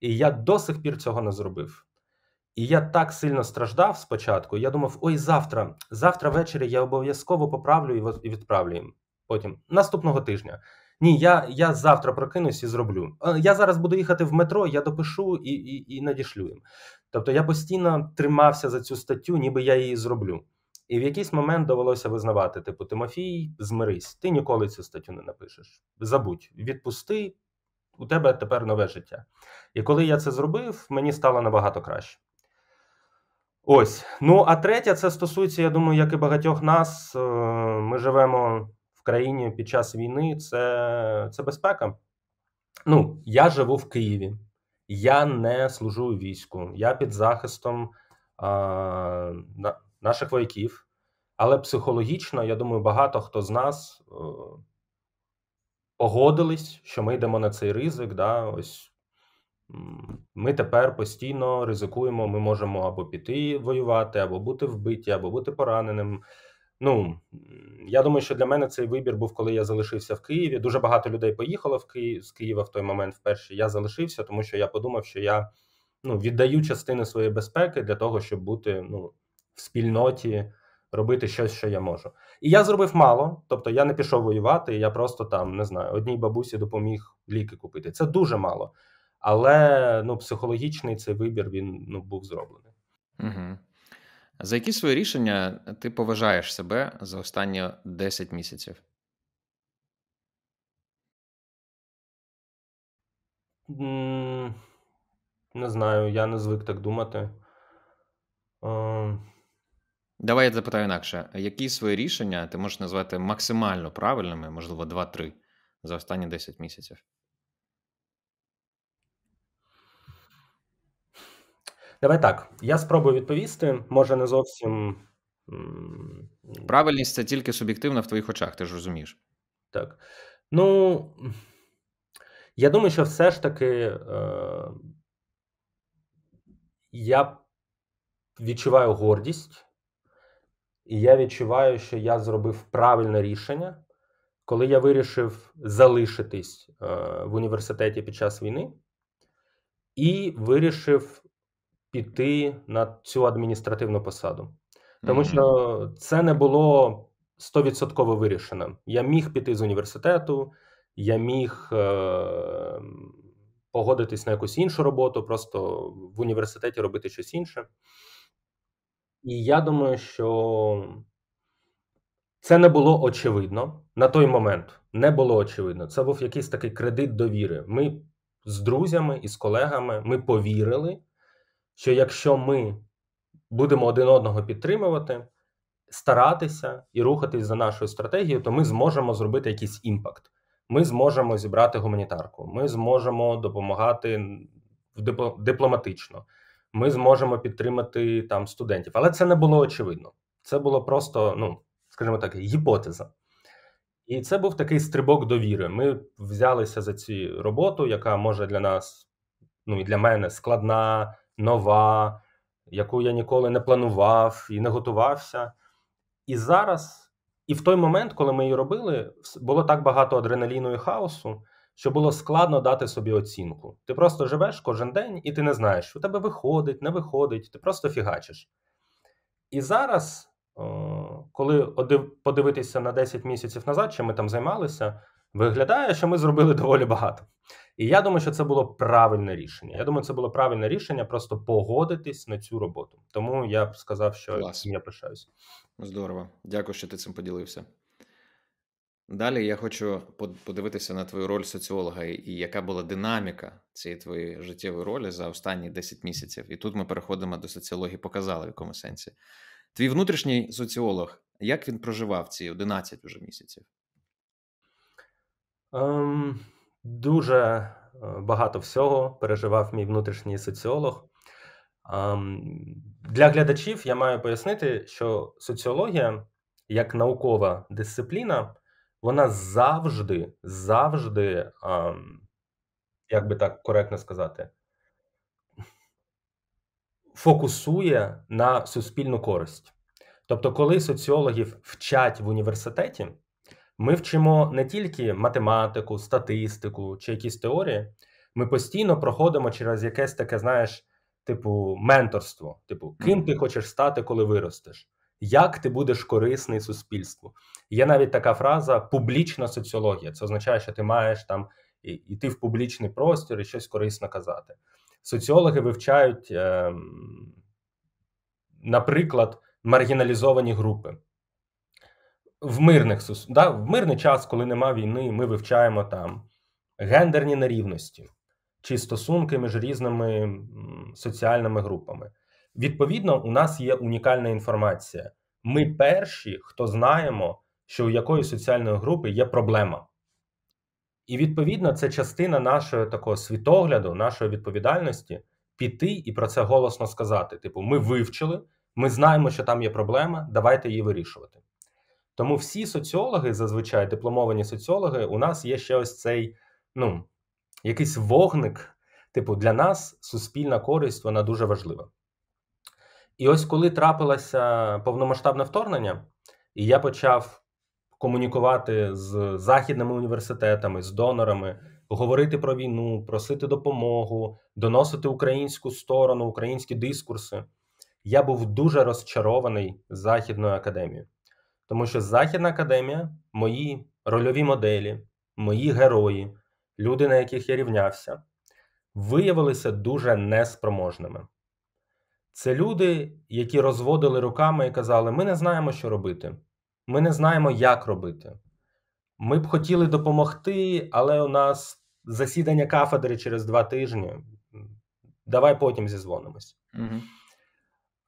[SPEAKER 2] І я до сих пір цього не зробив. І я так сильно страждав спочатку. Я думав, ой, завтра, завтра ввечері я обов'язково поправлю і відправлю їм. Потім наступного тижня. Ні, я я завтра прокинусь і зроблю. Е, я зараз буду їхати в метро, я допишу і і, і надішлю їм. Тобто я постійно тримався за цю статтю, ніби я її зроблю. І в якийсь момент довелося визнавати: типу, Тимофій, змирись, ти ніколи цю статтю не напишеш. Забудь, відпусти, у тебе тепер нове життя. І коли я це зробив, мені стало набагато краще. Ось. Ну, а третє, це стосується, я думаю, як і багатьох нас. Е, ми живемо в країні під час війни, це, це безпека. Ну, я живу в Києві, я не служу війську, я під захистом а, наших вояків, але психологічно, я думаю, багато хто з нас. Е, погодились, що ми йдемо на цей ризик, да, ось ми тепер постійно ризикуємо, ми можемо або піти воювати, або бути вбиті, або бути пораненим. Ну я думаю, що для мене цей вибір був, коли я залишився в Києві. Дуже багато людей поїхало в Київ з Києва в той момент. Вперше я залишився, тому що я подумав, що я ну віддаю частину своєї безпеки для того, щоб бути ну в спільноті, робити щось, що я можу. І я зробив мало. Тобто я не пішов воювати. Я просто там не знаю одній бабусі допоміг ліки купити. Це дуже мало. Але ну, психологічний цей вибір він ну, був зроблений.
[SPEAKER 1] Угу. За які свої рішення ти поважаєш себе за останні 10 місяців?
[SPEAKER 2] Не знаю, я не звик так думати. Е,
[SPEAKER 1] Давай я запитаю інакше. Які свої рішення ти можеш назвати максимально правильними, можливо, 2-3 за останні 10 місяців? Давай так.
[SPEAKER 2] Я спробую відповісти. Може, не зовсім
[SPEAKER 1] правильність це тільки суб'єктивна в твоїх очах, ти ж розумієш. Так.
[SPEAKER 2] Ну я думаю, що все ж таки е, я відчуваю гордість, і я відчуваю, що я зробив правильне рішення, коли я вирішив залишитись е, в університеті під час війни і вирішив піти на цю адміністративну посаду, тому що це не було стовідсотково вирішено. Я міг піти з університету, я міг е- погодитись на якусь іншу роботу, просто в університеті робити щось інше. І я думаю, що це не було очевидно на той момент. Не було очевидно. Це був якийсь такий кредит довіри. Ми з друзями і з колегами ми повірили що якщо ми будемо один одного підтримувати, старатися і рухатись за нашою стратегією, то ми зможемо зробити якийсь імпакт. Ми зможемо зібрати гуманітарку, ми зможемо допомагати дипломатично, ми зможемо підтримати там студентів. Але це не було очевидно. Це було просто, ну скажімо так, гіпотеза. І це був такий стрибок довіри. Ми взялися за цю роботу, яка може для нас, ну і для мене складна, нова, яку я ніколи не планував і не готувався. І зараз, і в той момент, коли ми її робили, було так багато адреналіну і хаосу, що було складно дати собі оцінку. Ти просто живеш кожен день, і ти не знаєш, у тебе виходить, не виходить, ти просто фігачиш. І зараз, коли подивитися на 10 місяців назад, чим ми там займалися, виглядає, що ми зробили доволі багато. І я думаю, що це було правильне рішення. Я думаю, це було правильне рішення просто погодитись на цю роботу. Тому я б сказав, що Клас. я пишаюсь.
[SPEAKER 1] Здорово, дякую, що ти цим поділився. Далі я хочу подивитися на твою роль соціолога і яка була динаміка цієї твоєї життєвої ролі за останні 10 місяців. І тут ми переходимо до соціології, показали в якому сенсі. Твій внутрішній соціолог, як він проживав ці 11 уже місяців?
[SPEAKER 2] Um дуже е, багато всього переживав мій внутрішній соціолог. Для глядачів я маю пояснити, що соціологія як наукова дисципліна, вона завжди, завжди, як би так коректно сказати, фокусує на суспільну користь. Тобто, коли соціологів вчать в університеті. Ми вчимо не тільки математику, статистику чи якісь теорії, ми постійно проходимо через якесь таке, знаєш, типу, менторство, типу, ким ти хочеш стати, коли виростеш, як ти будеш корисний суспільству. Є навіть така фраза публічна соціологія. Це означає, що ти маєш там йти в публічний простір і щось корисно казати. Соціологи вивчають, е, наприклад, маргіналізовані групи в мирних да, в мирний час, коли нема війни, ми вивчаємо там гендерні нерівності чи стосунки між різними соціальними групами. Відповідно, у нас є унікальна інформація. Ми перші, хто знаємо, що у якої соціальної групи є проблема. І відповідно, це частина нашого такого світогляду, нашої відповідальності піти і про це голосно сказати. Типу, ми вивчили, ми знаємо, що там є проблема, давайте її вирішувати. Тому всі соціологи, зазвичай дипломовані соціологи, у нас є ще ось цей ну, якийсь вогник. Типу, для нас суспільна користь вона дуже важлива. І ось коли трапилося повномасштабне вторгнення, і я почав комунікувати з західними університетами, з донорами, говорити про війну, просити допомогу, доносити українську сторону, українські дискурси, я був дуже розчарований західною академією. Тому що Західна академія мої рольові моделі, мої герої, люди, на яких я рівнявся, виявилися дуже неспроможними. Це люди, які розводили руками і казали: ми не знаємо, що робити, ми не знаємо, як робити. Ми б хотіли допомогти, але у нас засідання кафедри через два тижні. Давай потім зізвонимось. Угу.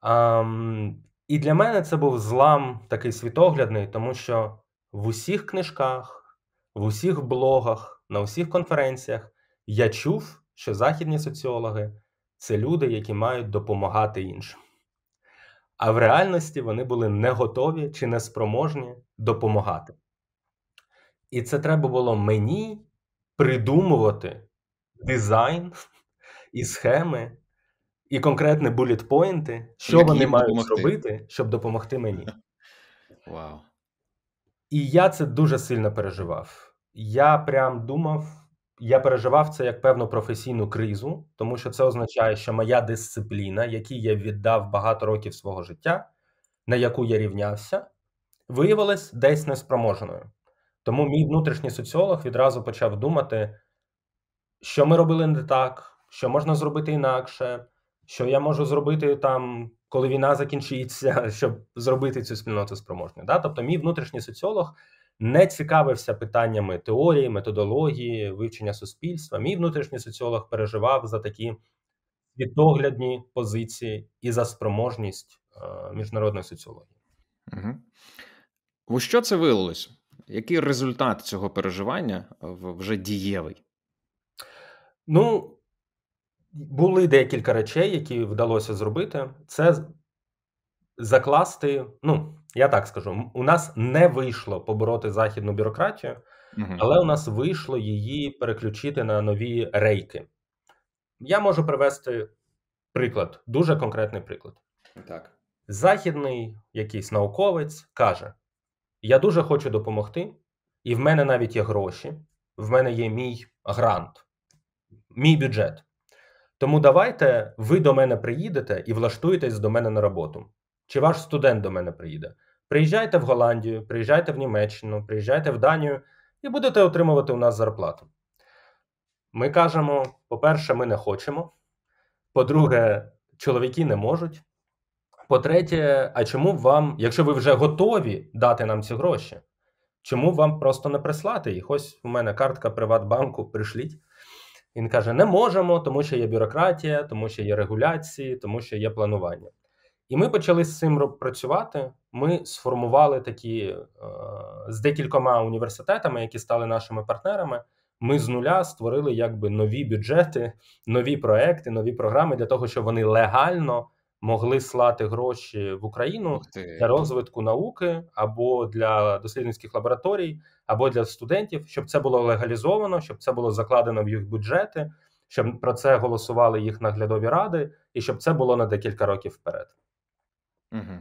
[SPEAKER 2] Um, і для мене це був злам такий світоглядний, тому що в усіх книжках, в усіх блогах, на усіх конференціях я чув, що західні соціологи це люди, які мають допомагати іншим. А в реальності вони були не готові чи неспроможні допомагати. І це треба було мені придумувати дизайн і схеми, і конкретні булітпойнти, що Як вони мають допомогти? зробити, щоб допомогти мені. Вау. І я це дуже сильно переживав. Я прям думав, я переживав це як певну професійну кризу, тому що це означає, що моя дисципліна, якій я віддав багато років свого життя, на яку я рівнявся, виявилась десь неспроможною. Тому мій внутрішній соціолог відразу почав думати, що ми робили не так, що можна зробити інакше що я можу зробити там, коли війна закінчиться, щоб зробити цю спільноту спроможною. Да? Тобто, мій внутрішній соціолог не цікавився питаннями теорії, методології, вивчення суспільства. Мій внутрішній соціолог переживав за такі світоглядні позиції і за спроможність е, міжнародної соціології.
[SPEAKER 1] Угу. У що це вилилось? Який результат цього переживання е, вже дієвий? Ну, були декілька речей, які вдалося зробити. Це
[SPEAKER 2] закласти. Ну, я так скажу, у нас не вийшло побороти західну бюрократію, але у нас вийшло її переключити на нові рейки. Я можу привести приклад, дуже конкретний приклад. Так. Західний якийсь науковець каже: Я дуже хочу допомогти, і в мене навіть є гроші, в мене є мій грант, мій бюджет. Тому давайте ви до мене приїдете і влаштуєтесь до мене на роботу. Чи ваш студент до мене приїде? Приїжджайте в Голландію, приїжджайте в Німеччину, приїжджайте в Данію і будете отримувати у нас зарплату. Ми кажемо: по-перше, ми не хочемо. По-друге, чоловіки не можуть. По-третє, а чому б вам, якщо ви вже готові дати нам ці гроші, чому вам просто не прислати їх? Ось у мене картка Приватбанку, прийшліть? Він каже: не можемо, тому що є бюрократія, тому що є регуляції, тому що є планування. І ми почали з цим працювати. Ми сформували такі е, з декількома університетами, які стали нашими партнерами. Ми з нуля створили якби нові бюджети, нові проекти, нові програми для того, щоб вони легально могли слати гроші в Україну для розвитку науки або для дослідницьких лабораторій, або для студентів, щоб це було легалізовано, щоб це було закладено в їх бюджети, щоб про це голосували їх наглядові ради, і щоб це було на декілька років вперед.
[SPEAKER 1] Угу.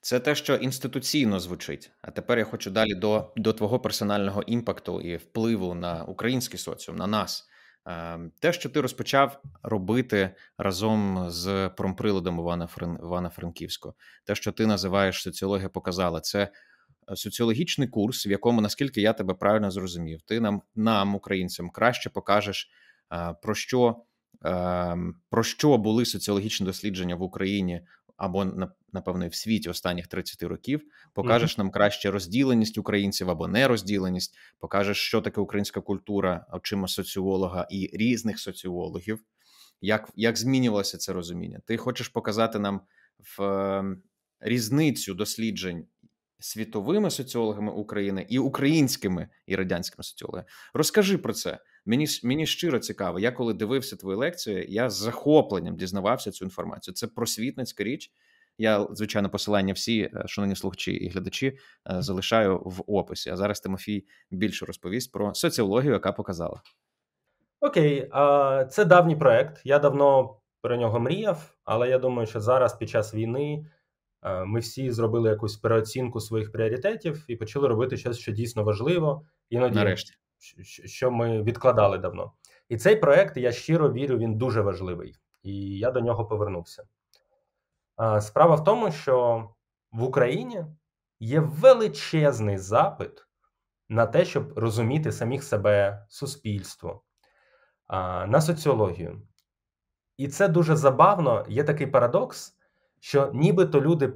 [SPEAKER 1] Це те, що інституційно звучить. А тепер я хочу далі до до твого персонального імпакту і впливу на український соціум, на нас. Ем, те, що ти розпочав робити разом з промприладом Івана Івана Франківського, те, що ти називаєш соціологія, показала це е, соціологічний курс, в якому, наскільки я тебе правильно зрозумів, ти нам, нам, українцям, краще покажеш е, про що ем, про що були соціологічні дослідження в Україні або напевно, в світі останніх 30 років. Покажеш mm-hmm. нам краще розділеність українців або нерозділеність, покажеш, що таке українська культура, очима соціолога і різних соціологів. Як як змінювалося це розуміння? Ти хочеш показати нам в е, різницю досліджень світовими соціологами України і українськими і радянськими соціологами? Розкажи про це. Мені мені щиро цікаво. Я коли дивився твою лекцію, я з захопленням дізнавався цю інформацію. Це просвітницька річ, я, звичайно, посилання всі, шановні е, слухачі і глядачі, е, залишаю в описі. А зараз Тимофій більше розповість про соціологію, яка показала.
[SPEAKER 2] Окей, це давній проект. Я давно про нього мріяв, але я думаю, що зараз, під час війни, е, ми всі зробили якусь переоцінку своїх пріоритетів і почали робити щось, що дійсно важливо, іноді нарешті, що ми відкладали давно. І цей проект я щиро вірю, він дуже важливий, і я до нього повернувся. Е, справа в тому, що в Україні є величезний запит на те, щоб розуміти самих себе суспільство, е, на соціологію. І це дуже забавно. Є такий парадокс, що нібито люди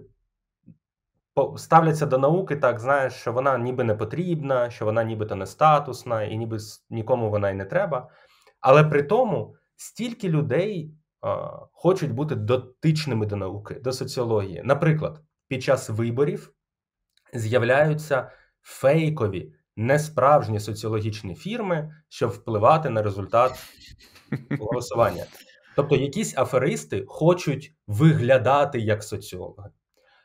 [SPEAKER 2] ставляться до науки так, знаєш, що вона ніби не потрібна, що вона нібито не статусна, і ніби нікому вона й не треба. Але при тому стільки людей хочуть бути дотичними до науки, до соціології. Наприклад, під час виборів з'являються фейкові, несправжні соціологічні фірми, щоб впливати на результат голосування. Тобто, якісь аферисти хочуть виглядати як соціологи.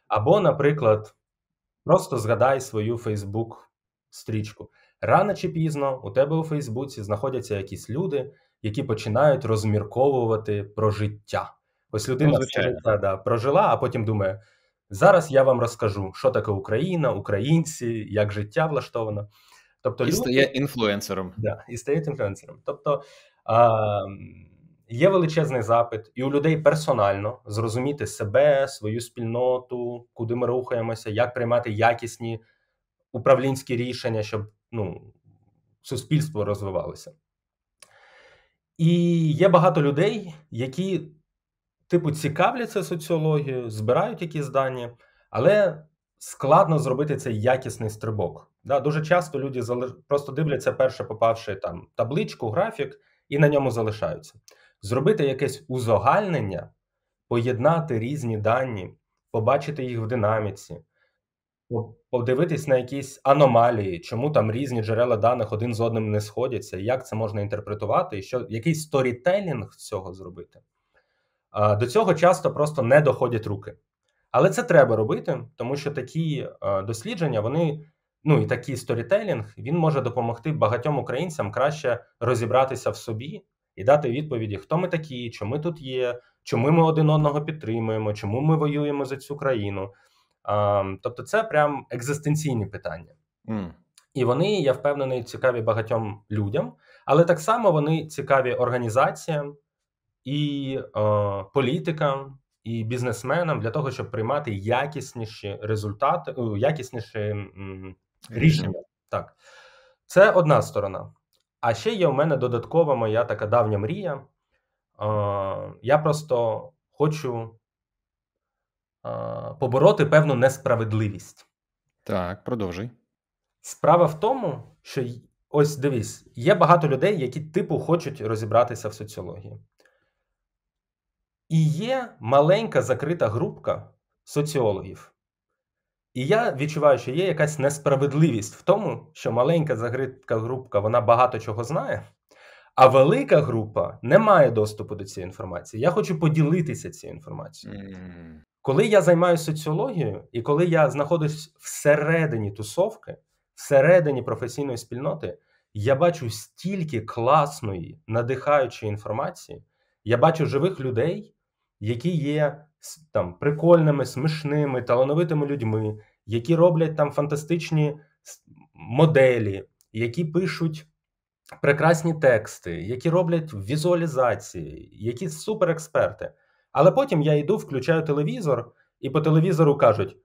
[SPEAKER 2] Або, наприклад, просто згадай свою Фейсбук-стрічку. Рано чи пізно у тебе у Фейсбуці знаходяться якісь люди, які починають розмірковувати про життя. Ось людина ну, да, прожила, а потім думає: зараз я вам розкажу, що таке Україна, українці, як життя влаштовано. Тобто, і люди... стає інфлюенсером. Да, і стає інфлюенсером. Тобто а, є величезний запит, і у людей персонально зрозуміти себе, свою спільноту, куди ми рухаємося, як приймати якісні управлінські рішення, щоб ну, суспільство розвивалося. І є багато людей, які, типу, цікавляться соціологією, збирають якісь дані, але складно зробити цей якісний стрибок. Да, Дуже часто люди залиш... просто дивляться, перше попавши там табличку, графік, і на ньому залишаються. Зробити якесь узагальнення, поєднати різні дані, побачити їх в динаміці подивитись на якісь аномалії, чому там різні джерела даних один з одним не сходяться, як це можна інтерпретувати, і що який сторітелінг цього зробити. До цього часто просто не доходять руки. Але це треба робити, тому що такі дослідження, вони, ну і такий сторітелінг, він може допомогти багатьом українцям краще розібратися в собі і дати відповіді, хто ми такі, чому ми тут є, чому ми один одного підтримуємо, чому ми воюємо за цю країну. Ем, тобто, це прям екзистенційні питання. Mm. І вони, я впевнений, цікаві багатьом людям, але так само вони цікаві організаціям і е, політикам, і бізнесменам для того, щоб приймати якісніші результати, е, якісніші м, рішення. Так, це одна сторона. А ще є у мене додаткова моя така давня мрія. Е, Я просто хочу Е, побороти певну несправедливість.
[SPEAKER 1] Так, продовжуй.
[SPEAKER 2] Справа в тому, що ось дивись, є багато людей, які типу хочуть розібратися в соціології. І є маленька закрита групка соціологів. І я відчуваю, що є якась несправедливість в тому, що маленька закрита групка вона багато чого знає, а велика група не має доступу до цієї інформації. Я хочу поділитися цією інформацією. Mm. Коли я займаюся соціологією, і коли я знаходжусь всередині тусовки, всередині професійної спільноти, я бачу стільки класної, надихаючої інформації, я бачу живих людей, які є там прикольними, смішними, талановитими людьми, які роблять там фантастичні моделі, які пишуть прекрасні тексти, які роблять візуалізації, які суперексперти. Але потім я йду, включаю телевізор, і по телевізору кажуть: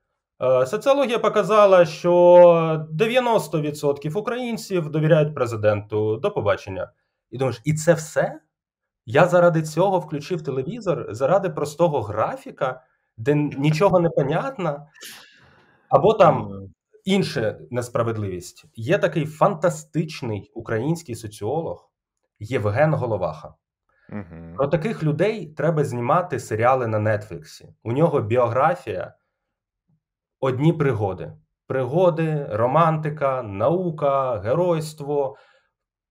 [SPEAKER 2] «Е, соціологія показала, що 90% українців довіряють президенту. До побачення. І думаєш, і це все? Я заради цього включив телевізор, заради простого графіка, де нічого не понятно, або там. Е. Інша несправедливість є такий фантастичний український соціолог Євген Головаха. Угу. Про таких людей треба знімати серіали на Нетфліксі. У нього біографія одні пригоди: пригоди, романтика, наука, геройство,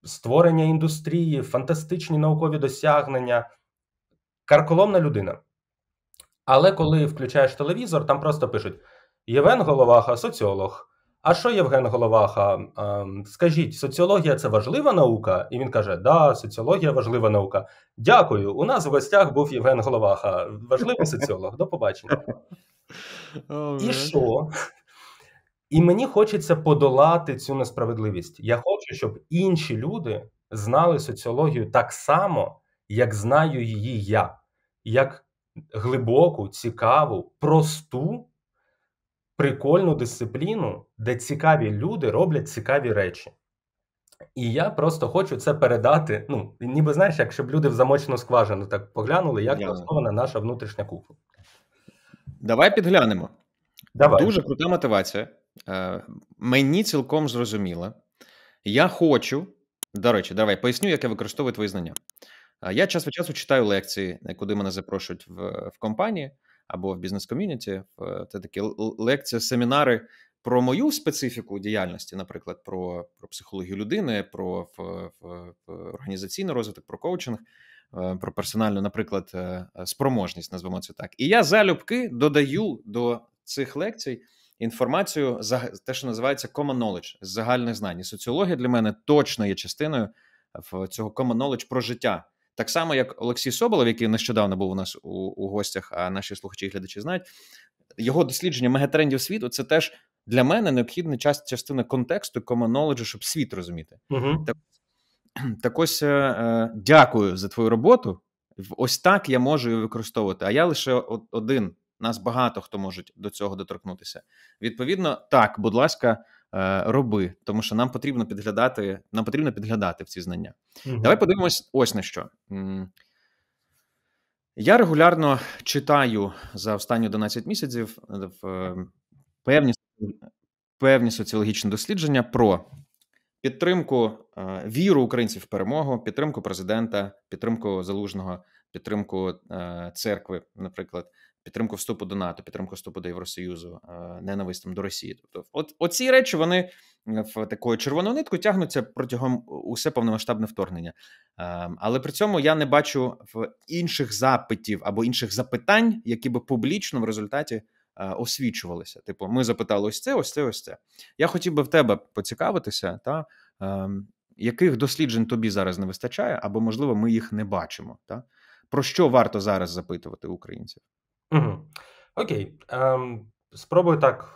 [SPEAKER 2] створення індустрії, фантастичні наукові досягнення. Карколомна людина. Але коли включаєш телевізор, там просто пишуть: Євен Головаха, соціолог. А що Євген Головаха? Скажіть, соціологія це важлива наука? І він каже: Да, соціологія важлива наука. Дякую. У нас в гостях був Євген Головаха, важливий соціолог. До побачення. І що? І мені хочеться подолати цю несправедливість. Я хочу, щоб інші люди знали соціологію так само, як знаю її я, як глибоку, цікаву, просту прикольну дисципліну, де цікаві люди роблять цікаві речі. І я просто хочу це передати. Ну, ніби знаєш, якщо б люди в замочну скважину так поглянули, як влаштована наша внутрішня кухня.
[SPEAKER 1] Давай підглянемо. Давай. Дуже крута мотивація. Е, мені цілком зрозуміло. Я хочу, до речі, давай поясню, як я використовую твої знання. Е, я час від часу читаю лекції, куди мене запрошують в, в компанії або в бізнес-ком'юніті. Це такі лекції, семінари про мою специфіку діяльності, наприклад, про про психологію людини, про в, в, організаційний розвиток, про коучинг, е, про персональну, наприклад, е, е, спроможність, назвемо це так. І я залюбки додаю до цих лекцій. Інформацію те, що називається common knowledge, загальних знань. І соціологія для мене точно є частиною в цього common knowledge про життя, так само, як Олексій Соболов, який нещодавно був у нас у, у гостях, а наші слухачі і глядачі знають, його дослідження мегатрендів світу це теж для мене необхідна част, частина контексту, комоноледжу, щоб світ розуміти. Угу. Так, так ось е, е, дякую за твою роботу. Ось так я можу її використовувати. А я лише один. Нас багато хто можуть до цього доторкнутися. Відповідно, так, будь ласка. Е, роби, тому що нам потрібно підглядати, нам потрібно підглядати в ці знання. mm Давай подивимось ось на що. Я регулярно читаю за останні 11 місяців е, е, певні певні соціологічні дослідження про підтримку віру українців в перемогу, підтримку президента, підтримку залужного, підтримку церкви, наприклад підтримку вступу до НАТО, підтримку вступу до Євросоюзу, е, ненавистом до Росії. Тобто, от оці речі вони е, в такою червону нитку тягнуться протягом усе повномасштабне вторгнення. Е, але при цьому я не бачу в інших запитів або інших запитань, які би публічно в результаті. Освічувалися, типу, ми запитали ось це, ось це, ось це. Я хотів би в тебе поцікавитися, та ем, яких досліджень тобі зараз не вистачає, або можливо ми їх не бачимо. Та про що варто зараз запитувати українців?
[SPEAKER 2] Мгм. Окей. Ем, спробую так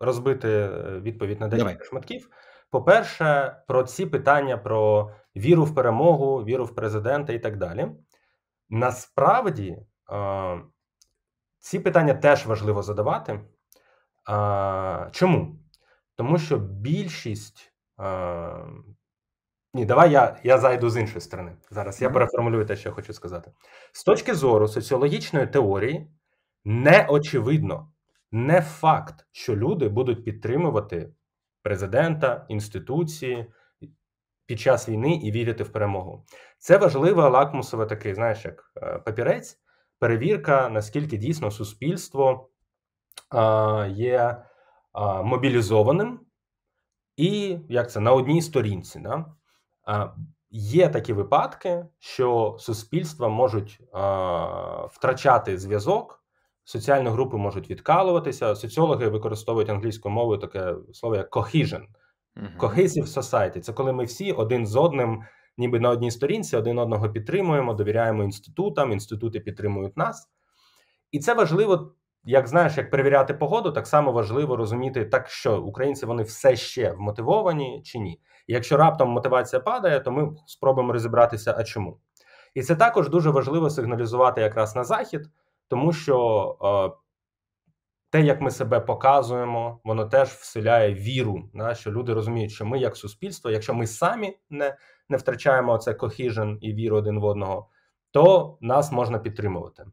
[SPEAKER 2] розбити е, відповідь на Давай. декілька шматків. По-перше, про ці питання про віру в перемогу, віру в президента і так далі. Насправді, е, ці питання теж важливо задавати. А, чому? Тому що більшість. е, Ні, давай я, я зайду з іншої сторони. Зараз я переформулюю те, що я хочу сказати. З точки зору соціологічної теорії, не очевидно, не факт, що люди будуть підтримувати президента, інституції під час війни і вірити в перемогу. Це важлива лакмусова такий, знаєш, як е, папірець, перевірка, наскільки дійсно суспільство є мобілізованим, і як це на одній сторінці. Да? Є такі випадки, що суспільства можуть втрачати зв'язок соціальні групи можуть відкалуватися. Соціологи використовують англійською мовою таке слово як cohesion. Uh-huh. Cohesive society – це коли ми всі один з одним, ніби на одній сторінці, один одного підтримуємо, довіряємо інститутам, інститути підтримують нас. І це важливо, як знаєш, як перевіряти погоду, так само важливо розуміти, так що українці вони все ще вмотивовані чи ні. І якщо раптом мотивація падає, то ми спробуємо розібратися, а чому. І це також дуже важливо сигналізувати якраз на захід тому що е, те, як ми себе показуємо, воно теж вселяє віру, на що люди розуміють, що ми як суспільство, якщо ми самі не не втрачаємо це кохіжен і віру один в одного, то нас можна підтримувати.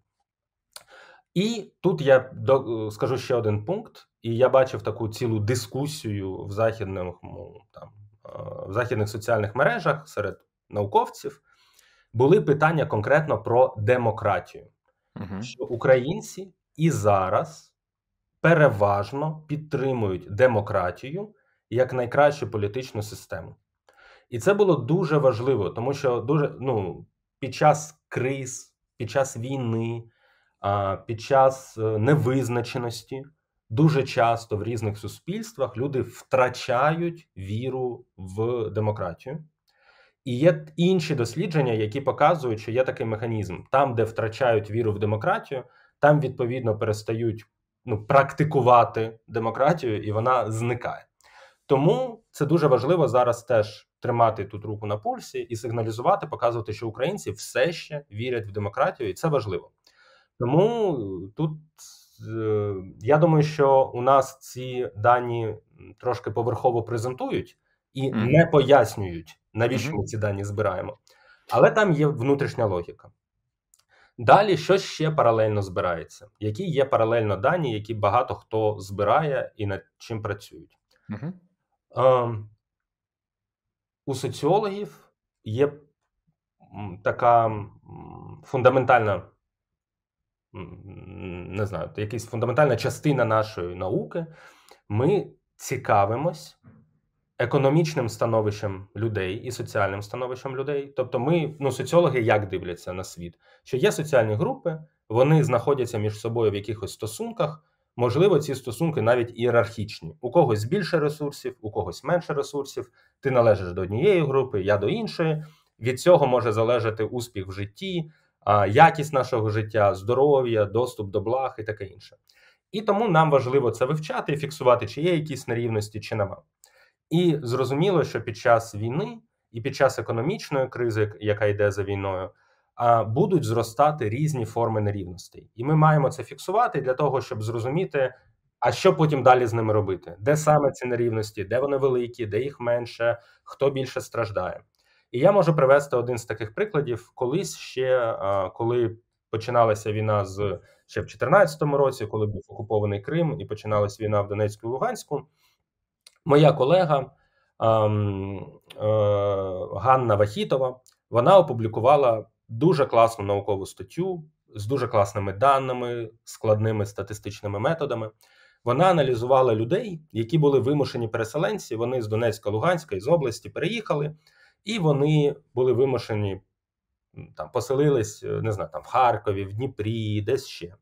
[SPEAKER 2] І тут я до скажу ще один пункт, і я бачив таку цілу дискусію в західному там е, в західних соціальних мережах серед науковців були питання конкретно про демократію угу. що українці і зараз переважно підтримують демократію як найкращу політичну систему. І це було дуже важливо, тому що дуже ну, під час криз, під час війни, під час е, невизначеності дуже часто в різних суспільствах люди втрачають віру в демократію. І є інші дослідження, які показують, що є такий механізм: там, де втрачають віру в демократію, там відповідно перестають ну, практикувати демократію, і вона зникає. Тому це дуже важливо зараз теж тримати тут руку на пульсі і сигналізувати, показувати, що українці все ще вірять в демократію, і це важливо. Тому тут е, я думаю, що у нас ці дані трошки поверхово презентують і mm не пояснюють навіщо ми ці дані збираємо. Але там є внутрішня логіка. Далі, що ще паралельно збирається? Які є паралельно дані, які багато хто збирає і над чим працюють? Угу. у соціологів є така фундаментальна, не знаю, якась фундаментальна частина нашої науки. Ми цікавимось економічним становищем людей і соціальним становищем людей. Тобто, ми, ну, соціологи, як дивляться на світ, що є соціальні групи, вони знаходяться між собою в якихось стосунках. Можливо, ці стосунки навіть ієрархічні. У когось більше ресурсів, у когось менше ресурсів. Ти належиш до однієї групи, я до іншої. Від цього може залежати успіх в житті, якість нашого життя, здоров'я, доступ до благ і таке інше. І тому нам важливо це вивчати і фіксувати, чи є якісь нерівності, чи нема. І зрозуміло, що під час війни і під час економічної кризи, яка йде за війною, будуть зростати різні форми нерівностей, і ми маємо це фіксувати для того, щоб зрозуміти, а що потім далі з ними робити, де саме ці нерівності, де вони великі, де їх менше, хто більше страждає. І я можу привести один з таких прикладів, колись ще коли починалася війна з ще в 2014 році, коли був окупований Крим і починалася війна в Донецьку і Луганську. Моя колега ем, е, Ганна Вахітова вона опублікувала дуже класну наукову статтю з дуже класними даними, складними статистичними методами. Вона аналізувала людей, які були вимушені переселенці. Вони з Донецька, Луганська і з області переїхали, і вони були вимушені там поселились, е, не знаю, там в Харкові, в Дніпрі, десь ще.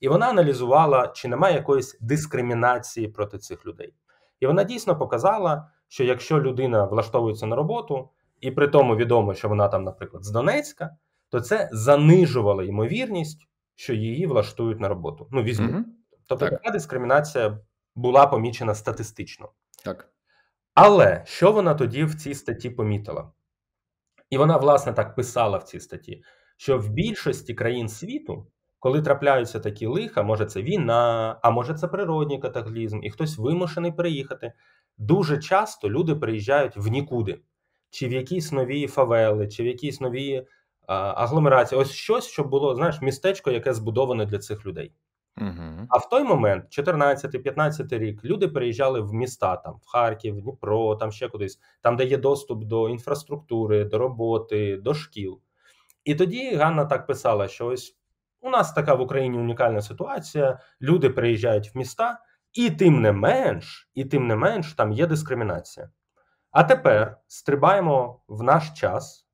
[SPEAKER 2] І вона аналізувала, чи немає якоїсь дискримінації проти цих людей. І вона дійсно показала, що якщо людина влаштовується на роботу, і при тому відомо, що вона там, наприклад, з Донецька, то це занижувало ймовірність, що її влаштують на роботу. Ну, візьму. Угу. Тобто така дискримінація була помічена статистично. Так. Але що вона тоді в цій статті помітила? І вона, власне, так писала в цій статті, що в більшості країн світу коли трапляються такі лиха, може це війна, а може це природній катаклізм, і хтось вимушений переїхати. Дуже часто люди приїжджають в нікуди, чи в якісь нові фавели, чи в якісь нові а, агломерації. Ось щось, що було, знаєш, містечко, яке збудоване для цих людей. Угу. А в той момент, 14-15 рік, люди переїжджали в міста, там в Харків, в Дніпро, там ще кудись, там, де є доступ до інфраструктури, до роботи, до шкіл. І тоді Ганна так писала, що ось. У нас така в Україні унікальна ситуація. Люди приїжджають в міста, і тим не менш, і тим не менш там є дискримінація. А тепер стрибаємо в наш час.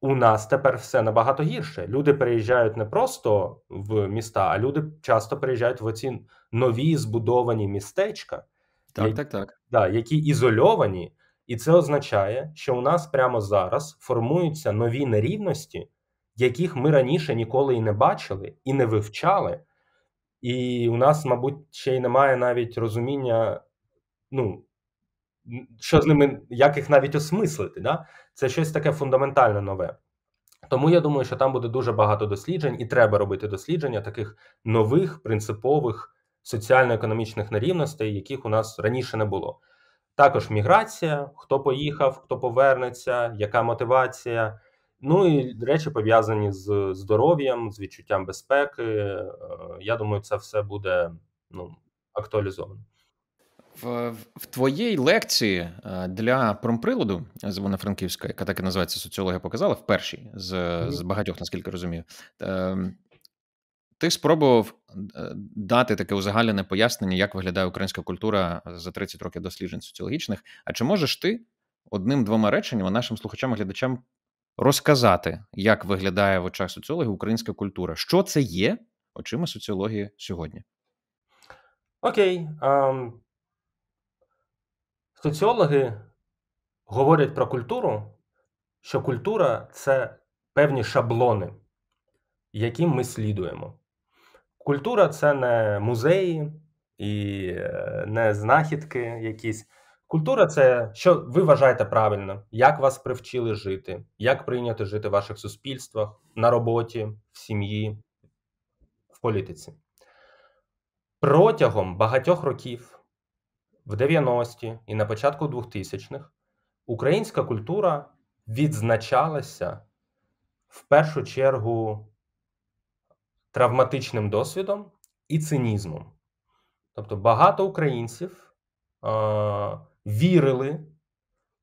[SPEAKER 2] У нас тепер все набагато гірше. Люди переїжджають не просто в міста, а люди часто приїжджають в оці нові збудовані містечка, так, які, так, так. Да, які ізольовані, і це означає, що у нас прямо зараз формуються нові нерівності яких ми раніше ніколи і не бачили, і не вивчали. І у нас, мабуть, ще й немає навіть розуміння, ну, що з ними, як їх навіть осмислити. Да? Це щось таке фундаментально нове. Тому я думаю, що там буде дуже багато досліджень, і треба робити дослідження таких нових принципових соціально-економічних нерівностей, яких у нас раніше не було. Також міграція, хто поїхав, хто повернеться, яка мотивація. Ну і речі пов'язані з здоров'ям, з відчуттям безпеки. Е, я думаю, це все буде ну, актуалізовано.
[SPEAKER 1] В, в твоїй лекції е, для промприладу з івано франківська яка так і називається соціологія показала, в першій з, з багатьох, наскільки розумію. Е, ти спробував дати таке узагальнене пояснення, як виглядає українська культура за 30 років досліджень соціологічних. А чи можеш ти одним-двома реченнями нашим слухачам-глядачам і розказати, як виглядає в очах соціологів українська культура, що це є очима соціології сьогодні.
[SPEAKER 2] Окей. Um, соціологи говорять про культуру, що культура це певні шаблони, яким ми слідуємо. Культура це не музеї і е, не знахідки якісь. Культура це що ви вважаєте правильно, як вас привчили жити, як прийнято жити в ваших суспільствах, на роботі, в сім'ї, в політиці. Протягом багатьох років, в 90-ті і на початку 2000-х, українська культура відзначалася в першу чергу травматичним досвідом і цинізмом. Тобто багато українців вірили,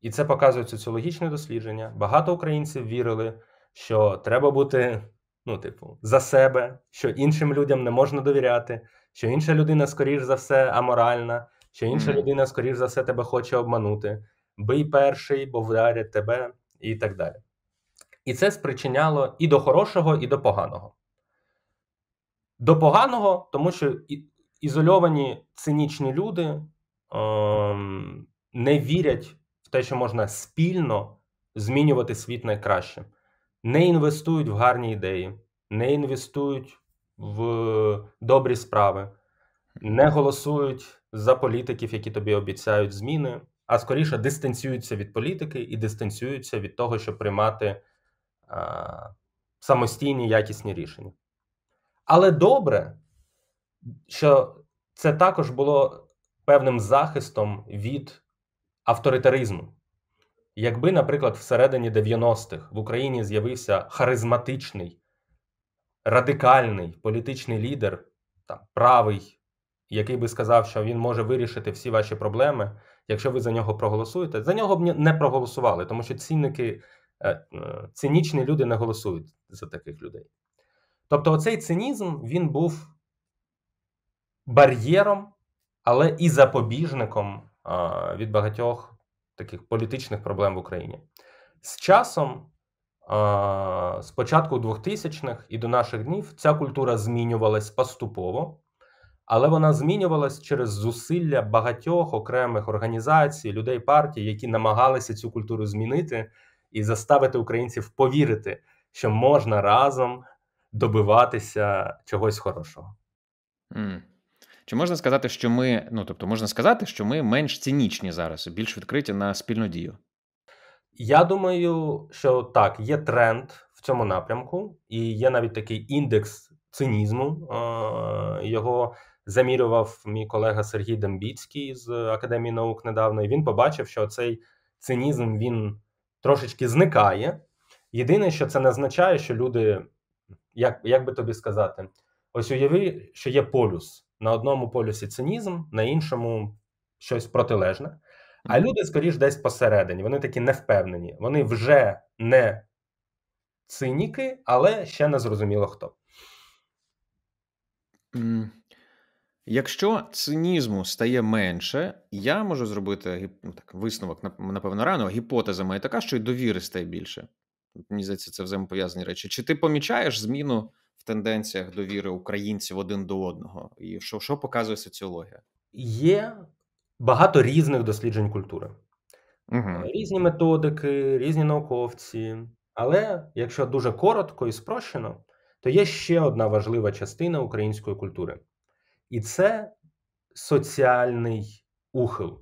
[SPEAKER 2] і це показує соціологічне дослідження. Багато українців вірили, що треба бути, ну, типу, за себе, що іншим людям не можна довіряти, що інша людина, скоріш за все, аморальна, що інша людина, скоріш за все, тебе хоче обманути. Бий перший, бо вдарять тебе, і так далі. І це спричиняло і до хорошого, і до поганого. До поганого, тому що ізольовані цинічні люди ем, не вірять в те, що можна спільно змінювати світ найкраще, не інвестують в гарні ідеї, не інвестують в добрі справи, не голосують за політиків, які тобі обіцяють зміни, а скоріше дистанціюються від політики і дистанціюються від того, щоб приймати а, е, самостійні якісні рішення. Але добре, що це також було певним захистом від авторитаризму. Якби, наприклад, всередині 90-х в Україні з'явився харизматичний, радикальний політичний лідер, там, правий, який би сказав, що він може вирішити всі ваші проблеми, якщо ви за нього проголосуєте, за нього б не проголосували, тому що цінники, е, е, цинічні люди не голосують за таких людей. Тобто, оцей цинізм він був бар'єром, але і запобіжником від багатьох таких політичних проблем в Україні. З часом, з початку 2000-х і до наших днів, ця культура змінювалась поступово, але вона змінювалась через зусилля багатьох окремих організацій, людей партій, які намагалися цю культуру змінити і заставити українців повірити, що можна разом добиватися чогось хорошого.
[SPEAKER 1] Mm. Чи можна сказати, що ми, ну тобто, можна сказати, що ми менш цинічні зараз, більш відкриті на спільну дію?
[SPEAKER 2] Я думаю, що так, є тренд в цьому напрямку, і є навіть такий індекс цинізму. Його замірював мій колега Сергій Дембіцький з Академії наук недавно. і Він побачив, що цей цинізм він трошечки зникає. Єдине, що це не означає, що люди, як, як би тобі сказати, ось уяви, що є полюс на одному полюсі цинізм, на іншому щось протилежне. А люди, скоріш, десь посередині, вони такі невпевнені. Вони вже не циніки, але ще не зрозуміло хто.
[SPEAKER 1] Якщо цинізму стає менше, я можу зробити ну, так, висновок напевно рано. Гіпотеза моя така, що й довіри стає більше. Мені здається, це взаємопов'язані речі. Чи ти помічаєш зміну в тенденціях довіри українців один до одного, і що, що показує соціологія?
[SPEAKER 2] Є багато різних досліджень культури, угу. різні методики, різні науковці. Але якщо дуже коротко і спрощено, то є ще одна важлива частина української культури, і це соціальний ухил.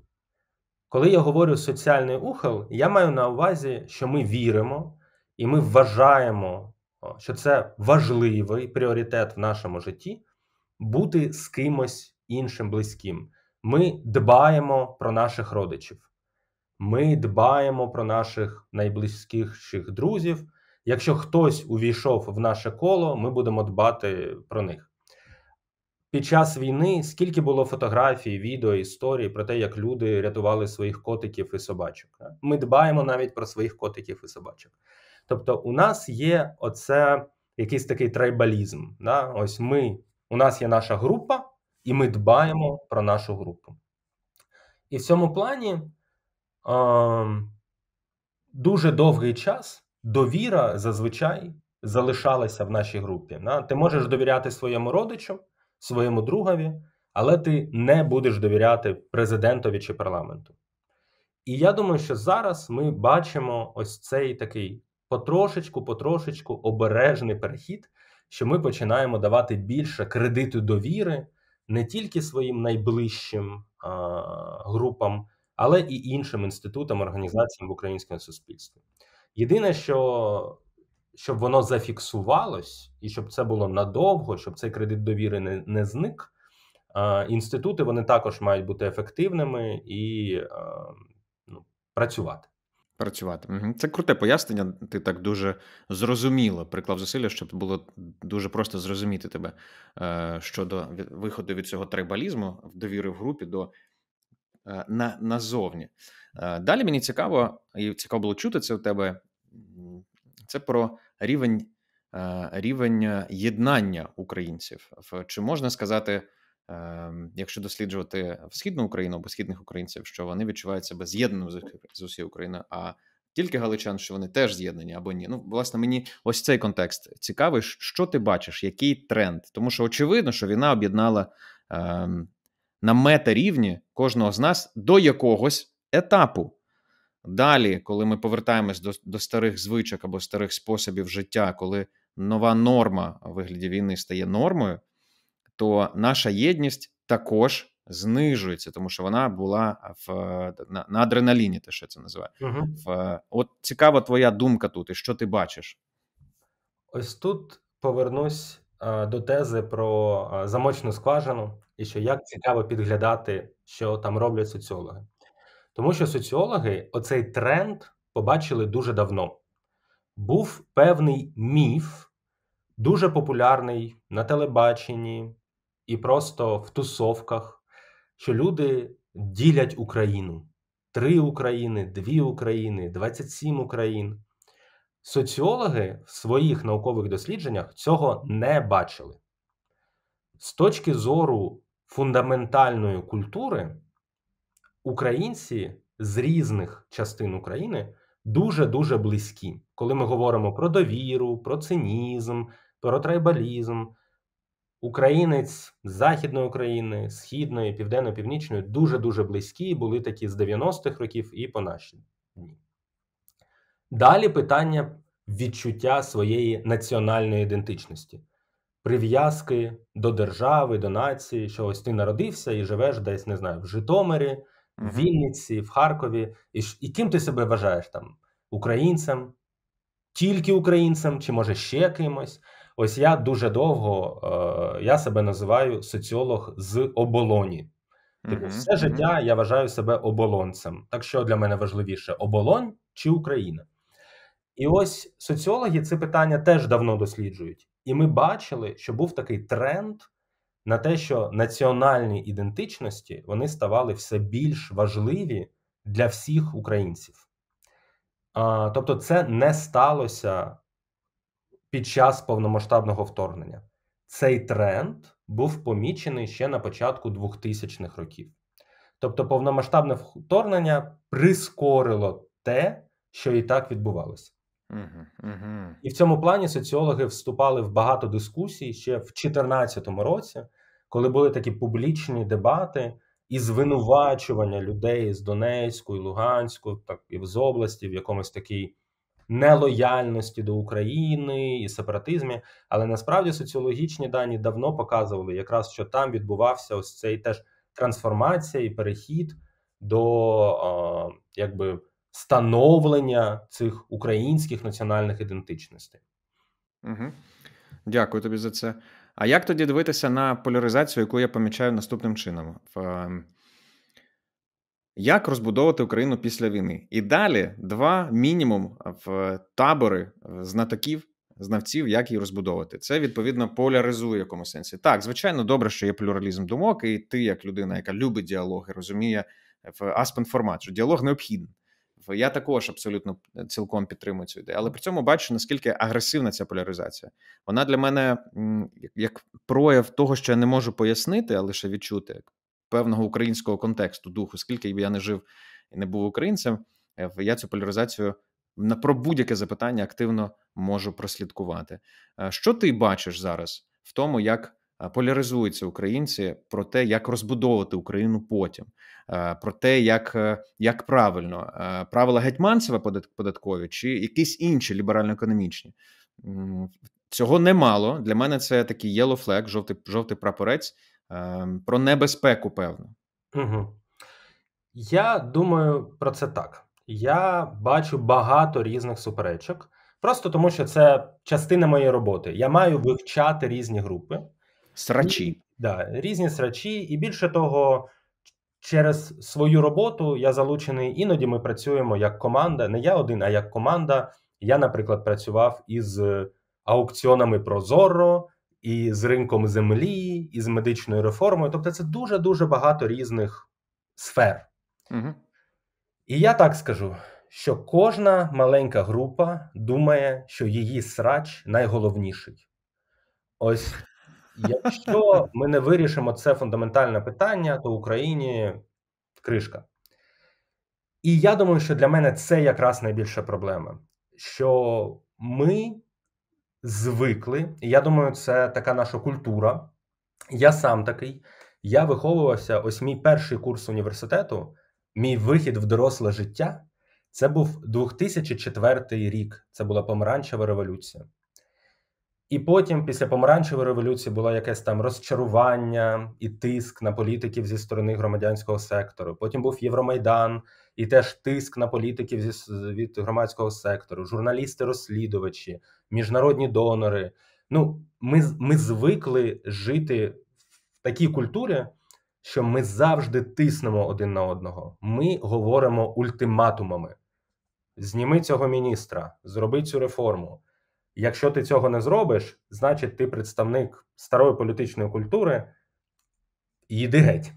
[SPEAKER 2] Коли я говорю соціальний ухил, я маю на увазі, що ми віримо і ми вважаємо Е, що це важливий пріоритет в нашому житті бути з кимось іншим близьким. Ми дбаємо про наших родичів, ми дбаємо про наших найблизькіших друзів. Якщо хтось увійшов в наше коло, ми будемо дбати про них. Під час війни скільки було фотографій, відео, історій про те, як люди рятували своїх котиків і собачок. Ми дбаємо навіть про своїх котиків і собачок. Тобто, у нас є оце якийсь такий трайбалізм. Да? Ось ми, у нас є наша група, і ми дбаємо про нашу групу. І в цьому плані е, дуже довгий час довіра зазвичай залишалася в нашій групі. Да? Ти можеш довіряти своєму родичу, своєму другові, але ти не будеш довіряти президентові чи парламенту. І я думаю, що зараз ми бачимо ось цей такий потрошечку, потрошечку обережний перехід, що ми починаємо давати більше кредиту довіри не тільки своїм найближчим а, групам, але і іншим інститутам, організаціям в українському суспільстві. Єдине, що щоб воно зафіксувалось, і щоб це було надовго, щоб цей кредит довіри не, не зник. Інститути вони також мають бути ефективними і
[SPEAKER 1] ну, працювати. Працювати. Це круте пояснення. Ти так дуже зрозуміло приклав зусилля, щоб було дуже просто зрозуміти тебе е, щодо виходу від цього трибалізму в довіри в групі до е, на, назовні. Е, далі мені цікаво, і цікаво було чути це у тебе. Це про рівень рівень єднання українців. Чи можна сказати, Ем, якщо досліджувати східну Україну або східних українців, що вони відчувають себе з'єднаним з усією Україною, а тільки галичан, що вони теж з'єднані або ні. Ну, власне, мені ось цей контекст цікавий. Що ти бачиш, який тренд? Тому що очевидно, що війна об'єднала ем, на мета-рівні кожного з нас до якогось етапу. Далі, коли ми повертаємось до, до старих звичок або старих способів життя, коли нова норма у вигляді війни стає нормою, то наша єдність також знижується, тому що вона була в е, на, на адреналіні. Те, що це називає. Угу. В, От цікава твоя думка тут, і що ти бачиш?
[SPEAKER 2] Ось тут повернусь е, до тези про е, замочну скважину і що як цікаво підглядати, що там роблять соціологи. Тому що соціологи оцей тренд побачили дуже давно. Був певний міф, дуже популярний на телебаченні, і просто в тусовках, що люди ділять Україну: три України, дві України, 27 Україн. Соціологи в своїх наукових дослідженнях цього не бачили. З точки зору фундаментальної культури, українці з різних частин України дуже-дуже близькі, коли ми говоримо про довіру, про цинізм, про трайбалізм. Українець західної України, східної, південно-північної дуже дуже близькі, були такі з 90-х років і по наші дні. Далі питання відчуття своєї національної ідентичності, прив'язки до держави, до нації, що ось ти народився і живеш десь, не знаю, в Житомирі, в Вінниці, в Харкові. І, і ким ти себе вважаєш там? Українцем, тільки українцем, чи може ще кимось. Ось я дуже довго е, я себе називаю соціолог з оболоні.
[SPEAKER 1] Типу, mm все життя
[SPEAKER 2] я вважаю себе оболонцем. Так що для мене важливіше: оболонь чи Україна? І ось соціологи це питання теж давно досліджують. І ми бачили, що був такий тренд на те, що національні ідентичності вони ставали все більш важливі для всіх українців. А, Тобто, це не сталося під час повномасштабного вторгнення. Цей тренд був помічений ще на початку 2000-х років. Тобто, повномасштабне вторгнення прискорило те, що і так відбувалося. І в цьому плані соціологи вступали в багато дискусій ще в 2014 році, коли були такі публічні дебати і звинувачування людей з Донецьку і Луганську, так і з області в якомусь такій нелояльності до України і сепаратизмі. Але насправді соціологічні дані давно показували, якраз що там відбувався ось цей теж трансформація і перехід до якби становлення цих українських національних ідентичностей.
[SPEAKER 1] Угу. Дякую тобі за це. А як тоді дивитися на поляризацію, яку я помічаю наступним чином? Ем, як розбудовувати Україну після війни? І далі два мінімум е, в табори е, знатоків, знавців, як її розбудовувати. Це відповідно поляризує в якомусь сенсі. Так, звичайно, добре, що є плюралізм думок, і ти, як людина, яка любить діалоги, розуміє е, в аспен формат, що діалог необхідний. Я також абсолютно цілком підтримую цю ідею, але при цьому бачу наскільки агресивна ця поляризація. Вона для мене як прояв того, що я не можу пояснити, а лише відчути, як певного українського контексту духу, скільки б я не жив і не був українцем, е, я цю поляризацію на про будь-яке запитання активно можу прослідкувати. Е, що ти бачиш зараз в тому, як е, поляризуються українці про те, як розбудовувати Україну потім, про те, як як правильно правила гетьманцева податкові чи якісь інші ліберально-економічні? Цього немало для мене. Це такий yellow flag, жовтий жовтий прапорець. Ем, про небезпеку, певно.
[SPEAKER 2] Угу. Я думаю про це так. Я бачу багато різних суперечок, просто тому що це частина моєї роботи. Я маю вивчати різні групи. Срачі. І, да, Різні срачі, і більше того, через свою роботу я залучений. Іноді ми працюємо як команда. Не я один, а як команда. Я, наприклад, працював із аукціонами Прозоро, і з ринком землі, і з медичною реформою. Тобто, це дуже дуже багато різних сфер. Угу. І я так скажу, що кожна маленька група думає, що її срач найголовніший. Ось якщо ми не вирішимо це фундаментальне питання, то в Україні кришка. І я думаю, що для мене це якраз найбільша проблема. Що ми звикли. І я думаю, це така наша культура. Я сам такий. Я виховувався. Ось мій перший курс університету, мій вихід в доросле життя. Це був 2004 рік. Це була помаранчева революція. І потім, після помаранчевої революції, було якесь там розчарування і тиск на політиків зі сторони громадянського сектору. Потім був Євромайдан і теж тиск на політиків зі від громадського сектору, журналісти-розслідувачі, міжнародні донори. Ну, ми, ми звикли жити в такій культурі, що ми завжди тиснемо один на одного. Ми говоримо ультиматумами: зніми цього міністра, зроби цю реформу. Якщо ти цього не зробиш, значить ти представник старої політичної культури, йди геть.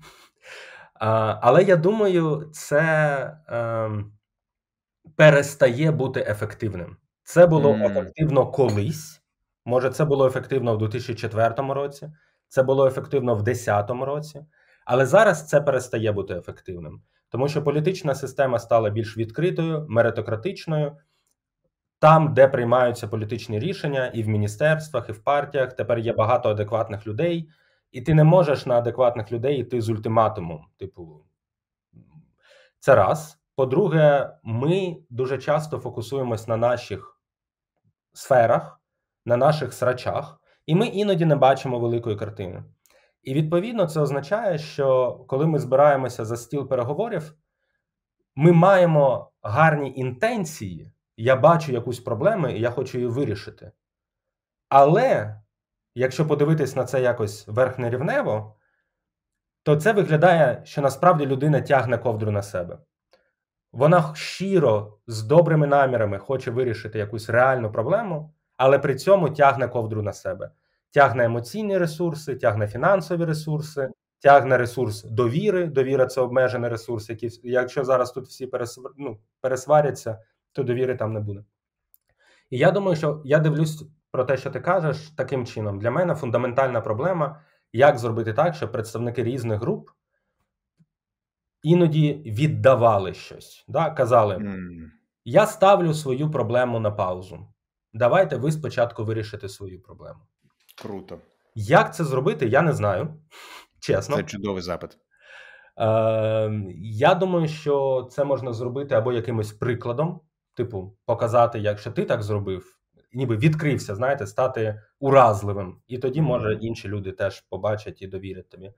[SPEAKER 2] Але я думаю, це ем, перестає бути ефективним. Це було ефективно колись. Може, це було ефективно в 2004 році, це було ефективно в 2010 році, але зараз це перестає бути ефективним, тому що політична система стала більш відкритою, меритократичною. Там, де приймаються політичні рішення, і в міністерствах, і в партіях тепер є багато адекватних людей, і ти не можеш на адекватних людей йти з ультиматумом. Типу, це раз. По-друге, ми дуже часто фокусуємось на наших сферах, на наших срачах, і ми іноді не бачимо великої картини. І відповідно це означає, що коли ми збираємося за стіл переговорів, ми маємо гарні інтенції я бачу якусь проблему і я хочу її вирішити. Але якщо подивитись на це якось верхнерівнево, то це виглядає, що насправді людина тягне ковдру на себе. Вона щиро, з добрими намірами хоче вирішити якусь реальну проблему, але при цьому тягне ковдру на себе. Тягне емоційні ресурси, тягне фінансові ресурси, тягне ресурс довіри. Довіра це обмежений ресурс, який, якщо зараз тут всі пересв... ну, пересваряться, то довіри там не буде. І я думаю, що я дивлюсь про те, що ти кажеш, таким чином. Для мене фундаментальна проблема, як зробити так, щоб представники різних груп іноді віддавали щось. Да? Казали: mm. я ставлю свою проблему на паузу. Давайте ви спочатку вирішите свою проблему. Круто. Як це зробити, я не знаю. Чесно. Це чудовий запит. Е, Я думаю, що це можна зробити або якимось прикладом типу, показати, якщо ти так зробив, ніби відкрився, знаєте, стати уразливим. І тоді, може, інші люди теж побачать і довірять тобі.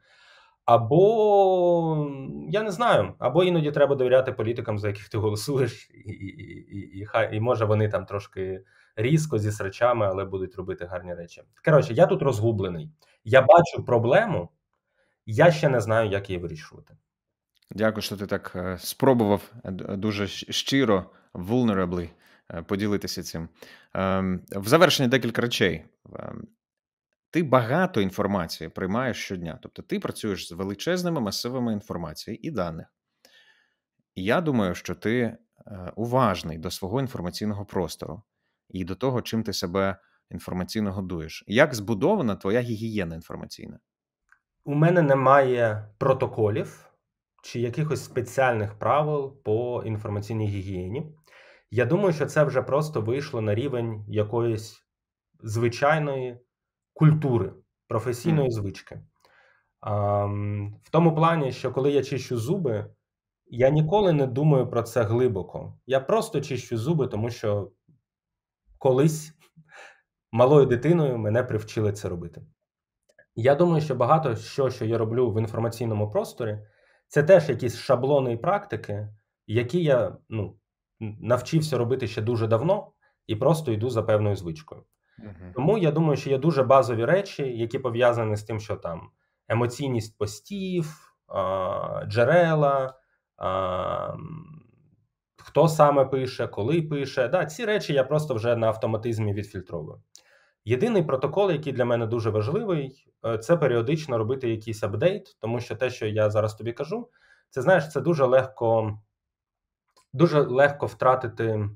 [SPEAKER 2] Або я не знаю, або іноді треба довіряти політикам, за яких ти голосуєш, і і, і, хай і, і може вони там трошки різко зі срачами, але будуть робити гарні речі. Коротше, я тут розгублений. Я бачу проблему, я ще не знаю, як її вирішувати.
[SPEAKER 1] Дякую, що ти так е, спробував е, дуже щиро vulnerably е, поділитися цим. Ем, в завершення декілька речей. Ем, ти багато інформації приймаєш щодня. Тобто ти працюєш з величезними масивами інформації і даних. я думаю, що ти е, уважний до свого інформаційного простору і до того, чим ти себе інформаційно годуєш. Як збудована твоя гігієна інформаційна?
[SPEAKER 2] У мене немає протоколів чи якихось спеціальних правил по інформаційній гігієні. Я думаю, що це вже просто вийшло на рівень якоїсь звичайної культури, професійної звички. В тому плані, що коли я чищу зуби, я ніколи не думаю про це глибоко. Я просто чищу зуби, тому що колись малою дитиною мене привчили це робити. Я думаю, що багато що, що я роблю в інформаційному просторі, це теж якісь шаблони і практики, які я ну, навчився робити ще дуже давно і просто йду за певною звичкою. Угу. Тому я думаю, що є дуже базові речі, які пов'язані з тим, що там емоційність постів, джерела. Хто саме пише, коли пише. Да, Ці речі я просто вже на автоматизмі відфільтровую. Єдиний протокол, який для мене дуже важливий, е, це періодично робити якийсь апдейт, тому що те, що я зараз тобі кажу, це знаєш, це дуже легко дуже легко втратити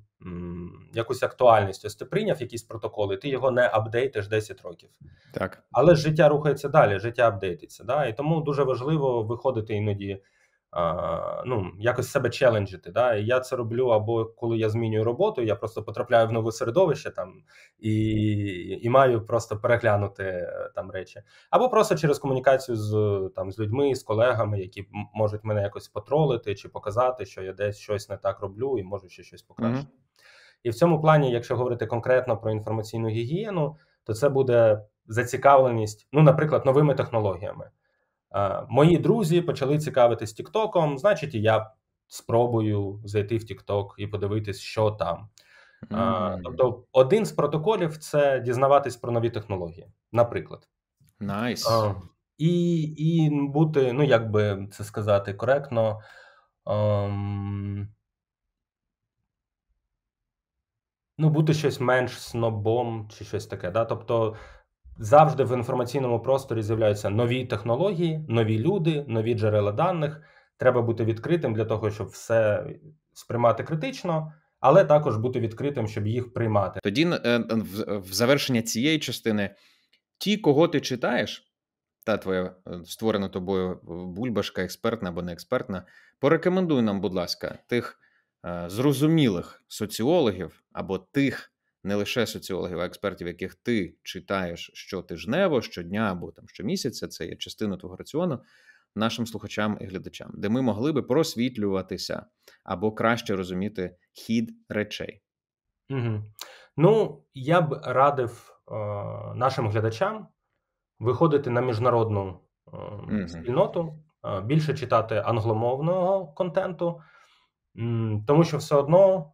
[SPEAKER 2] якусь актуальність. Ось ти прийняв якісь протоколи, ти його не апдейтиш 10 років. Так. Але життя рухається далі, життя апдейтиться. Да? І тому дуже важливо виходити іноді ну, якось себе челенджити. Да? І я це роблю або коли я змінюю роботу, я просто потрапляю в нове середовище там і і маю просто переглянути е, там речі, або просто через комунікацію з там з людьми, з колегами, які можуть мене якось потролити чи показати, що я десь щось не так роблю і можу ще щось
[SPEAKER 1] покращити. Mm-hmm.
[SPEAKER 2] І в цьому плані, якщо говорити конкретно про інформаційну гігієну, то це буде зацікавленість, ну, наприклад, новими технологіями. Е, мої друзі почали цікавитись Тіктоком, значить, і я спробую зайти в Тікток і подивитись, що там. Mm. Тобто, один з протоколів це дізнаватись про нові технології, наприклад. Найс. Nice. Е, і і бути, ну як би це сказати коректно. Ем, ну, бути щось менш снобом чи щось таке. Да? Тобто завжди в інформаційному просторі з'являються нові технології, нові люди, нові джерела даних. Треба бути відкритим для того, щоб все
[SPEAKER 1] сприймати критично. Але також бути відкритим, щоб їх приймати. Тоді е, е, в завершення цієї частини ті, кого ти читаєш, та твоя е, створена тобою бульбашка, експертна або не експертна, порекомендуй нам, будь ласка, тих зрозумілих соціологів або тих не лише соціологів, а експертів, яких ти читаєш щотижнево, щодня або там щомісяця, це є частина твого раціону. Нашим слухачам і глядачам, де ми могли би просвітлюватися або краще розуміти хід речей.
[SPEAKER 2] Угу. Ну, я б радив е, нашим глядачам виходити на міжнародну е, спільноту, е, більше читати англомовного контенту, м, тому що все одно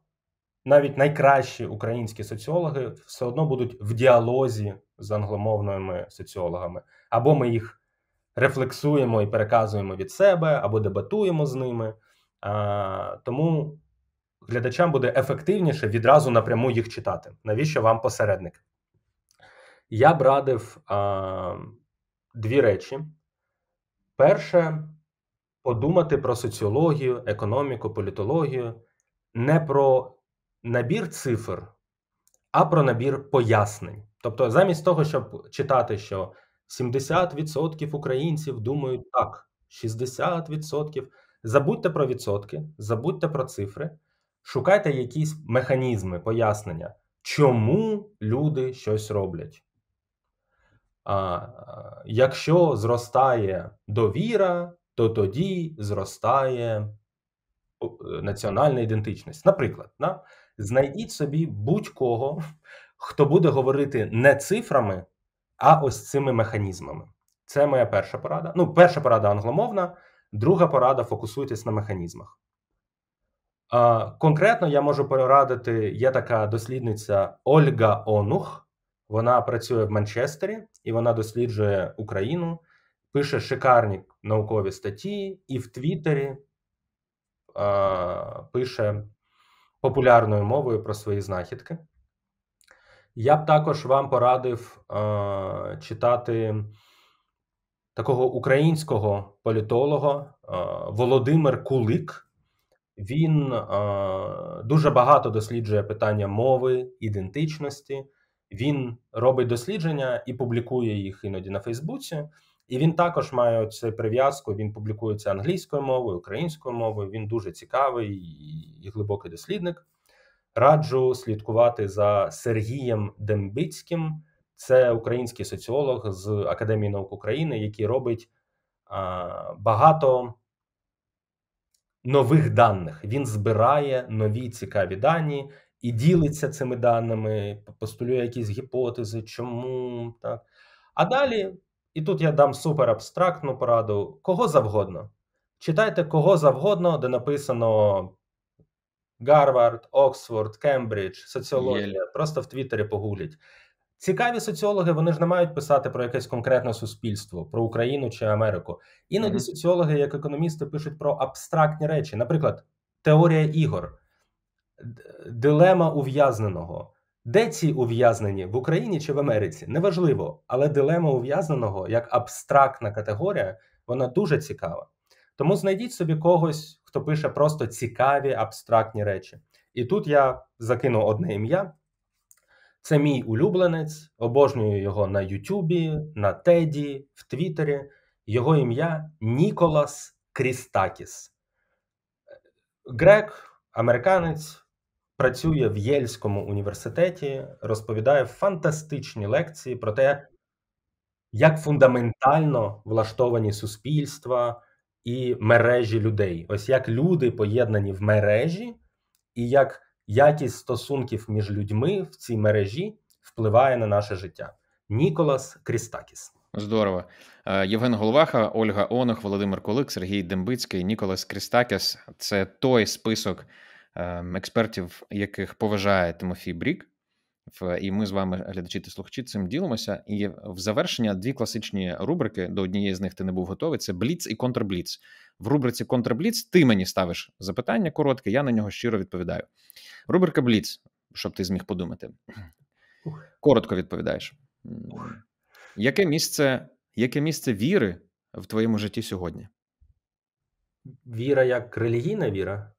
[SPEAKER 2] навіть найкращі українські соціологи все одно будуть в діалозі з англомовними соціологами, або ми їх рефлексуємо і переказуємо від себе, або дебатуємо з ними. А, Тому глядачам буде ефективніше відразу напряму їх читати. Навіщо вам посередник? Я б радив а, дві речі. Перше, подумати про соціологію, економіку, політологію, не про набір цифр, а про набір пояснень. Тобто, замість того, щоб читати, що 70% українців думають так, 60%. Забудьте про відсотки, забудьте про цифри, шукайте якісь механізми пояснення, чому люди щось роблять. А, Якщо зростає довіра, то тоді зростає національна ідентичність. Наприклад, да? Знайдіть собі будь-кого, хто буде говорити не цифрами, а ось цими механізмами. Це моя перша порада. Ну, перша порада англомовна, друга порада фокусуйтесь на механізмах. Конкретно я можу порадити, є така дослідниця Ольга Онух. Вона працює в Манчестері і вона досліджує Україну, пише шикарні наукові статті, і в Твіттері е, пише популярною мовою про свої знахідки. Я б також вам порадив е, читати такого українського політолога е, Володимир Кулик. Він е, дуже багато досліджує питання мови, ідентичності. Він робить дослідження і публікує їх іноді на Фейсбуці. І він також має цю прив'язку. Він публікується англійською мовою, українською мовою. Він дуже цікавий і глибокий дослідник. Раджу слідкувати за Сергієм Дембицьким, це український соціолог з Академії наук України, який робить а, багато нових даних. Він збирає нові цікаві дані і ділиться цими даними, постулює якісь гіпотези, чому так. А далі і тут я дам супер абстрактну пораду кого завгодно. Читайте кого завгодно, де написано Гарвард, Оксфорд, Кембридж, соціологія. Просто в Твіттері погугліть. Цікаві соціологи вони ж не мають писати про якесь конкретне суспільство, про Україну чи Америку. Іноді mm-hmm. соціологи, як економісти, пишуть про абстрактні речі, наприклад, теорія ігор, дилема ув'язненого. Де ці ув'язнені в Україні чи в Америці? Неважливо, але дилема ув'язненого як абстрактна категорія, вона дуже цікава. Тому знайдіть собі когось, хто пише просто цікаві абстрактні речі. І тут я закину одне ім'я. Це мій улюбленець, обожнюю його на Ютубі, на Теді, в Твіттері. Його ім'я Ніколас Крістакіс. Грек, американець працює в Єльському університеті, розповідає фантастичні лекції про те, як фундаментально влаштовані суспільства і мережі людей. Ось як люди поєднані в мережі, і як якість стосунків між людьми в цій мережі впливає на наше життя. Ніколас Крістакіс.
[SPEAKER 1] Здорово. Е, Євген Головаха, Ольга Онох, Володимир Кулик, Сергій Дембицький, Ніколас Крістакіс. Це той список. Ем, експертів, яких поважає Тимофій Брік. І ми з вами, глядачі та слухачі, цим ділимося. І в завершення дві класичні рубрики. До однієї з них ти не був готовий. Це Бліц і контрбліц. В рубриці Контрбліц ти мені ставиш запитання коротке, я на нього щиро відповідаю. Рубрика Бліц, щоб ти зміг подумати. Коротко відповідаєш. Яке місце яке місце віри в твоєму житті сьогодні?
[SPEAKER 2] Віра як релігійна віра?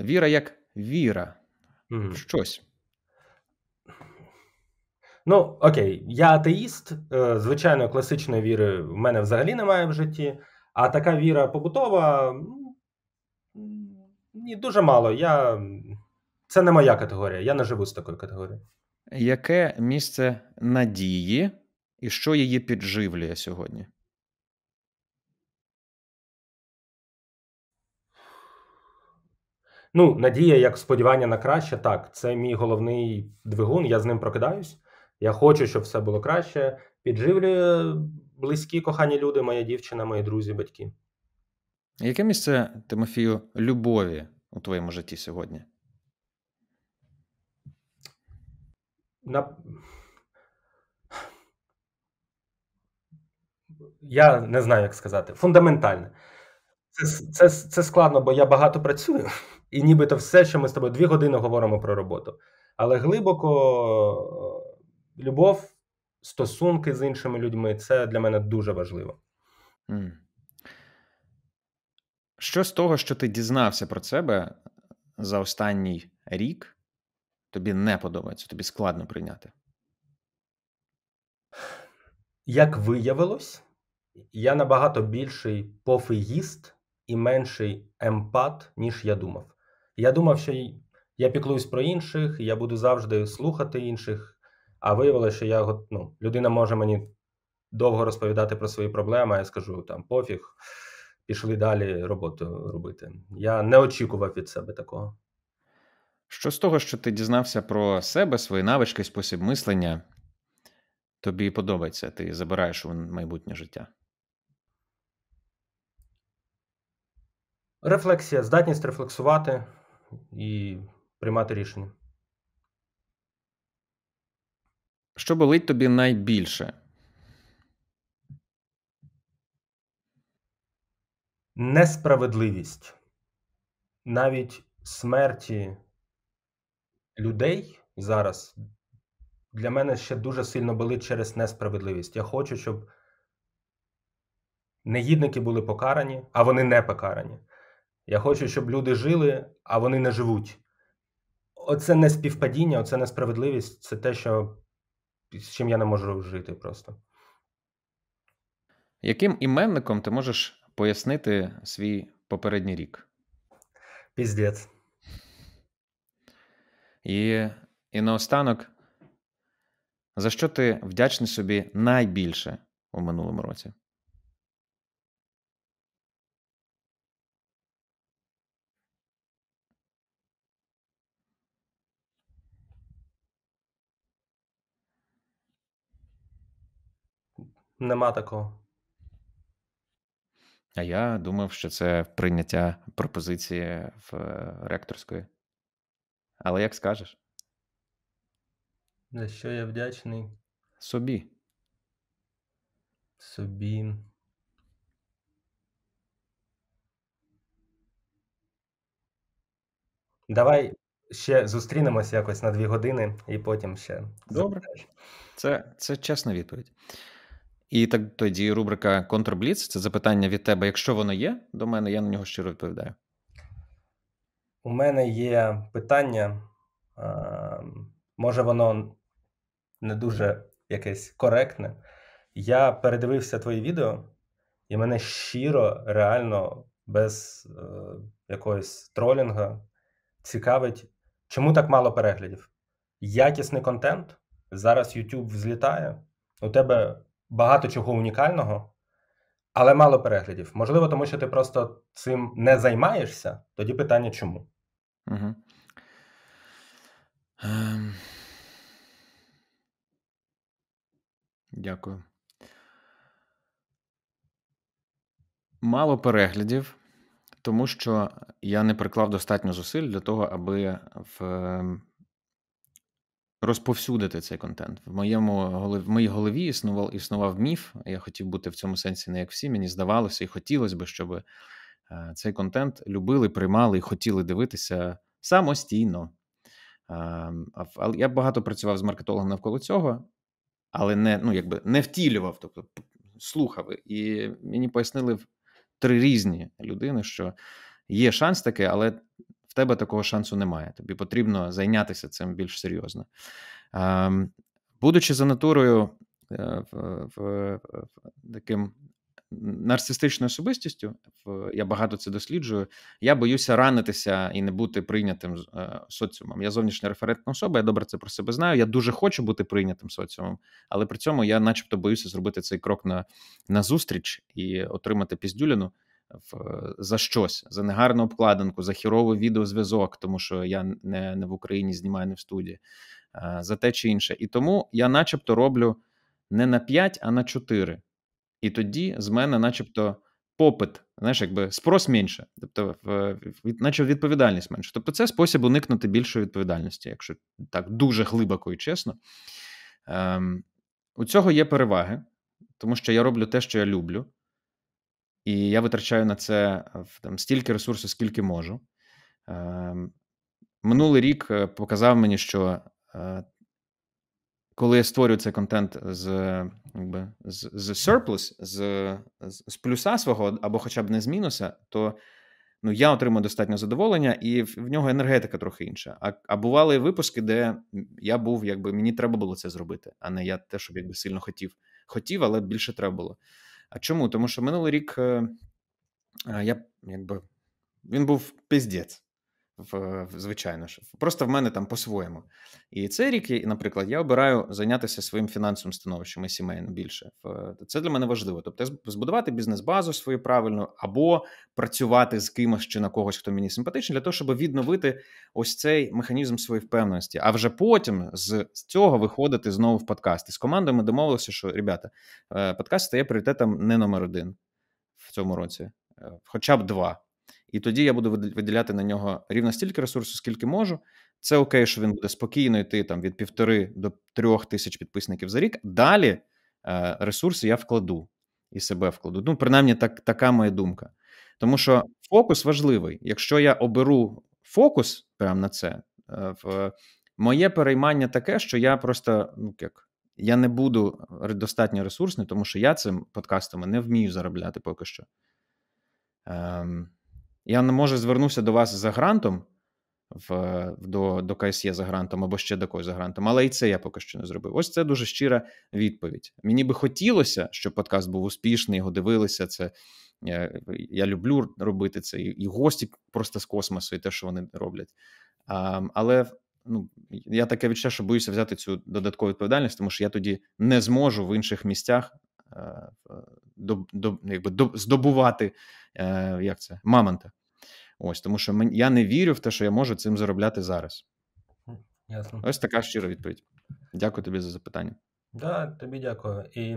[SPEAKER 1] віра як віра. Mm. Щось.
[SPEAKER 2] Ну, окей, я атеїст. Е, звичайно, класичної віри в мене взагалі немає в житті, а така віра побутова ні, дуже мало. Я... Це не моя категорія, я не живу з такою категорією.
[SPEAKER 1] Яке місце надії і що її підживлює сьогодні?
[SPEAKER 2] Ну, надія, як сподівання на краще, так, це мій головний двигун, я з ним прокидаюсь. Я хочу, щоб все було краще. Підживлює близькі, кохані люди, моя дівчина, мої друзі, батьки.
[SPEAKER 1] Яке місце, Тимофію, любові у твоєму житті сьогодні?
[SPEAKER 2] На... Я не знаю, як сказати. Фундаментальне. Це, це, Це складно, бо я багато працюю і нібито все, що ми з тобою дві години говоримо про роботу. Але глибоко е, любов, стосунки з іншими людьми це для мене дуже важливо.
[SPEAKER 1] Що з того, що ти дізнався про себе за останній рік, тобі не подобається, тобі складно прийняти? Як виявилось, я набагато більший
[SPEAKER 2] пофігіст і менший емпат, ніж я думав. Я думав, що я піклуюсь про інших, я буду завжди слухати інших, а виявилося, що я ну, людина може мені довго розповідати про свої проблеми, а я скажу там пофіг, пішли далі роботу робити. Я не очікував від себе такого.
[SPEAKER 1] Що з того, що ти дізнався про себе, свої навички, спосіб мислення, тобі подобається, ти забираєш у майбутнє життя?
[SPEAKER 2] Рефлексія, здатність рефлексувати і
[SPEAKER 1] приймати рішення. Що болить тобі найбільше?
[SPEAKER 2] Несправедливість. Навіть смерті людей зараз для мене ще дуже сильно болить через несправедливість. Я хочу, щоб негідники були покарані, а вони не покарані. Я хочу, щоб люди жили, а вони не живуть. Оце не співпадіння, оце несправедливість це те, що з чим я не можу жити просто.
[SPEAKER 1] Яким іменником ти можеш пояснити свій попередній рік? Піздець. І, і наостанок, за що ти вдячний собі найбільше у минулому році?
[SPEAKER 2] Нема такого.
[SPEAKER 1] А я думав, що це прийняття пропозиції в е, ректорської. Але як скажеш?
[SPEAKER 2] За що я вдячний?
[SPEAKER 1] Собі. Собі.
[SPEAKER 2] Давай ще зустрінемось якось на дві години і потім ще. Добре.
[SPEAKER 1] Це, Це чесна відповідь. І так тоді рубрика Контрбліц це запитання від тебе. Якщо воно є до мене, я на нього щиро відповідаю.
[SPEAKER 2] У мене є питання. Може, воно не дуже якесь коректне. Я передивився твоє відео, і мене щиро, реально, без е, якогось тролінга цікавить, чому так мало переглядів. Якісний контент. Зараз YouTube взлітає. У тебе багато чого унікального, але мало переглядів. Можливо, тому що ти просто цим не займаєшся. Тоді питання чому?
[SPEAKER 1] Ем. Дякую. Мало переглядів, тому що я не приклав достатньо зусиль для того, аби в ем, розповсюдити цей контент. В моєму голові, в моїй голові існував існував міф. Я хотів бути в цьому сенсі, не як всі. Мені здавалося, і хотілося б, щоб е, цей контент любили, приймали і хотіли дивитися самостійно. Ем, але Я багато працював з маркетологом навколо цього, але не ну, якби не втілював, тобто слухав. І мені пояснили три різні людини, що є шанс такий, але тебе такого шансу немає. Тобі потрібно зайнятися цим більш серйозно. Ем, будучи за натурою е, таким нарцистичною особистістю, я багато це досліджую. Я боюся ранитися і не бути прийнятим е, соціумом. Я зовнішня референтна особа, я добре це про себе знаю. Я дуже хочу бути прийнятим соціумом, але при цьому я, начебто, боюся зробити цей крок на, на зустріч і отримати піздюліну за щось за негарну обкладинку, за хіровий відеозв'язок, тому що я не, не в Україні знімаю, не в студії, е, за те чи інше. І тому я, начебто, роблю не на 5, а на 4. І тоді з мене, начебто, попит, знаєш, якби спрос менше, тобто, наче відповідальність менше. Тобто, це спосіб уникнути більшої відповідальності, якщо так дуже глибоко і чесно. Ем, У цього є переваги, тому що я роблю те, що я люблю. І я витрачаю на це э, там стільки ресурсу, скільки можу. Ем, минулий рік э, показав мені, що е, коли я створюю цей контент з якби, з, з surplus, з, з плюса свого або хоча б не з мінуса, то ну, я отримую достатньо задоволення, і в, в нього енергетика трохи інша. А а бували випуски, де я був, якби мені треба було це зробити, а не я те, щоб якби сильно хотів. Хотів, але більше треба було. А чому? Тому що минулий рік е, я якби він був піздець в, звичайно ж. Просто в мене там по-своєму. І цей рік, наприклад, я обираю зайнятися своїм фінансовим становищем і сімейним більше. Це для мене важливо. Тобто, збудувати бізнес-базу свою правильну, або працювати з кимось чи на когось, хто мені симпатичний, для того, щоб відновити ось цей механізм своєї впевненості. А вже потім з цього виходити знову в подкасти. З командою ми домовилися, що ребята, е, подкаст стає пріоритетом не номер один в цьому році, е, хоча б два і тоді я буду виділяти на нього рівно стільки ресурсу, скільки можу. Це окей, що він буде спокійно йти там від півтори до трьох тисяч підписників за рік. Далі е, ресурси я вкладу і себе вкладу. Ну, принаймні, так, така моя думка. Тому що фокус важливий. Якщо я оберу фокус прямо на це, е, в, моє переймання таке, що я просто ну як. Я не буду достатньо ресурсним, тому що я цим подкастами не вмію заробляти поки що. Ем, я не можу звернутися до вас за грантом в, до до КСЄ за грантом або ще до когось за грантом, але і це я поки що не зробив. Ось це дуже щира відповідь. Мені би хотілося, щоб подкаст був успішний, його дивилися. Це я, е, я люблю робити це, і, і гості просто з космосу, і те, що вони роблять. А, Але ну я таке відчуття, що боюся взяти цю додаткову відповідальність, тому що я тоді не зможу в інших місцях е, до, до, якби, до, здобувати е, як це, мамонта. Ось тому, що я не вірю в те, що я можу цим заробляти зараз. Ясно. Ось така щира відповідь. Дякую тобі за запитання.
[SPEAKER 2] Да, тобі дякую. І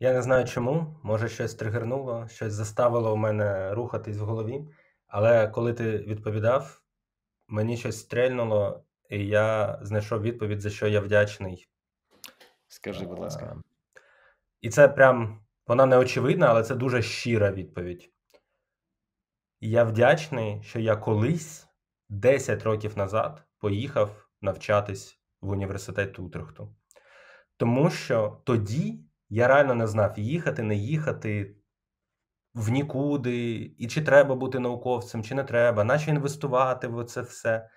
[SPEAKER 2] я не знаю чому. Може, щось тригернуло, щось заставило у мене рухатись в голові. Але коли ти відповідав, мені щось стрельнуло, і я знайшов відповідь, за що я вдячний. Скажи, будь ласка. І це прям вона не очевидна, але це дуже щира відповідь я вдячний, що я колись 10 років назад поїхав навчатись в університет Утрехту. Тому що тоді я реально не знав їхати, не їхати в нікуди, і чи треба бути науковцем, чи не треба, наче інвестувати в це все.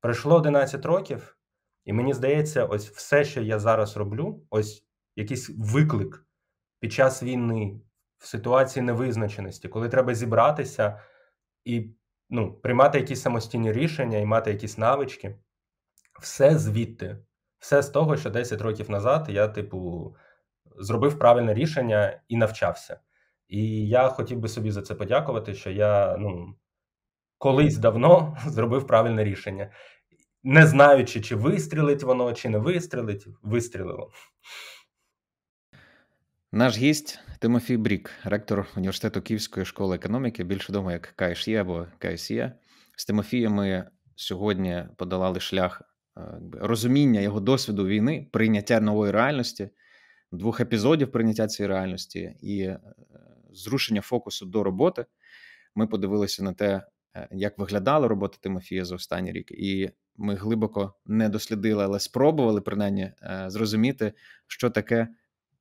[SPEAKER 2] Пройшло 11 років, і мені здається, ось все, що я зараз роблю, ось якийсь виклик під час війни, в ситуації невизначеності, коли треба зібратися і ну, приймати якісь самостійні рішення і мати якісь навички. Все звідти, все з того, що 10 років назад я, типу, зробив правильне рішення і навчався. І я хотів би собі за це подякувати, що я ну, колись давно зробив правильне рішення, не знаючи, чи вистрілить воно, чи не вистрілить, вистрілило.
[SPEAKER 1] Наш гість Тимофій Брік, ректор університету Київської школи економіки, більш відомо як КСЄ або КСЄ. З Тимофієм ми сьогодні подолали шлях е, розуміння його досвіду війни, прийняття нової реальності, двох епізодів прийняття цієї реальності і е, зрушення фокусу до роботи. Ми подивилися на те, е, як виглядала робота Тимофія за останній рік, і ми глибоко не дослідили, але спробували принаймні зрозуміти, що таке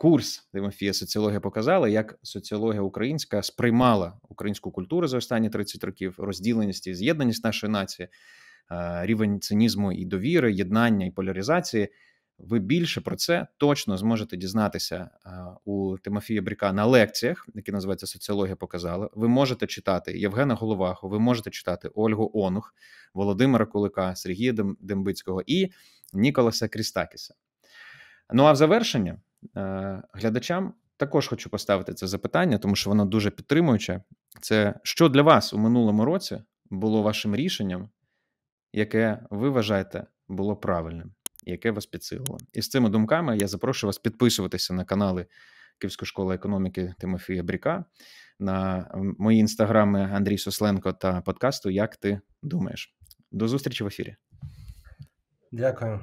[SPEAKER 1] курс Демофія соціологія показала, як соціологія українська сприймала українську культуру за останні 30 років, розділеність і з'єднаність нашої нації, рівень цинізму і довіри, єднання і поляризації. Ви більше про це точно зможете дізнатися у Тимофія Бріка на лекціях, які називаються Соціологія показала. Ви можете читати Євгена Головаху, ви можете читати Ольгу Онух, Володимира Кулика, Сергія Дембицького і Ніколаса Крістакіса. Ну а в завершення Е, глядачам також хочу поставити це запитання, тому що воно дуже підтримуюче. Це що для вас у минулому році було вашим рішенням, яке ви вважаєте було правильним, яке вас підсилило? І з цими думками я запрошую вас підписуватися на канали Київської школи економіки Тимофія Бріка, на мої інстаграми Андрій Сосленко та подкасту Як ти думаєш? До зустрічі в ефірі.
[SPEAKER 2] Дякую.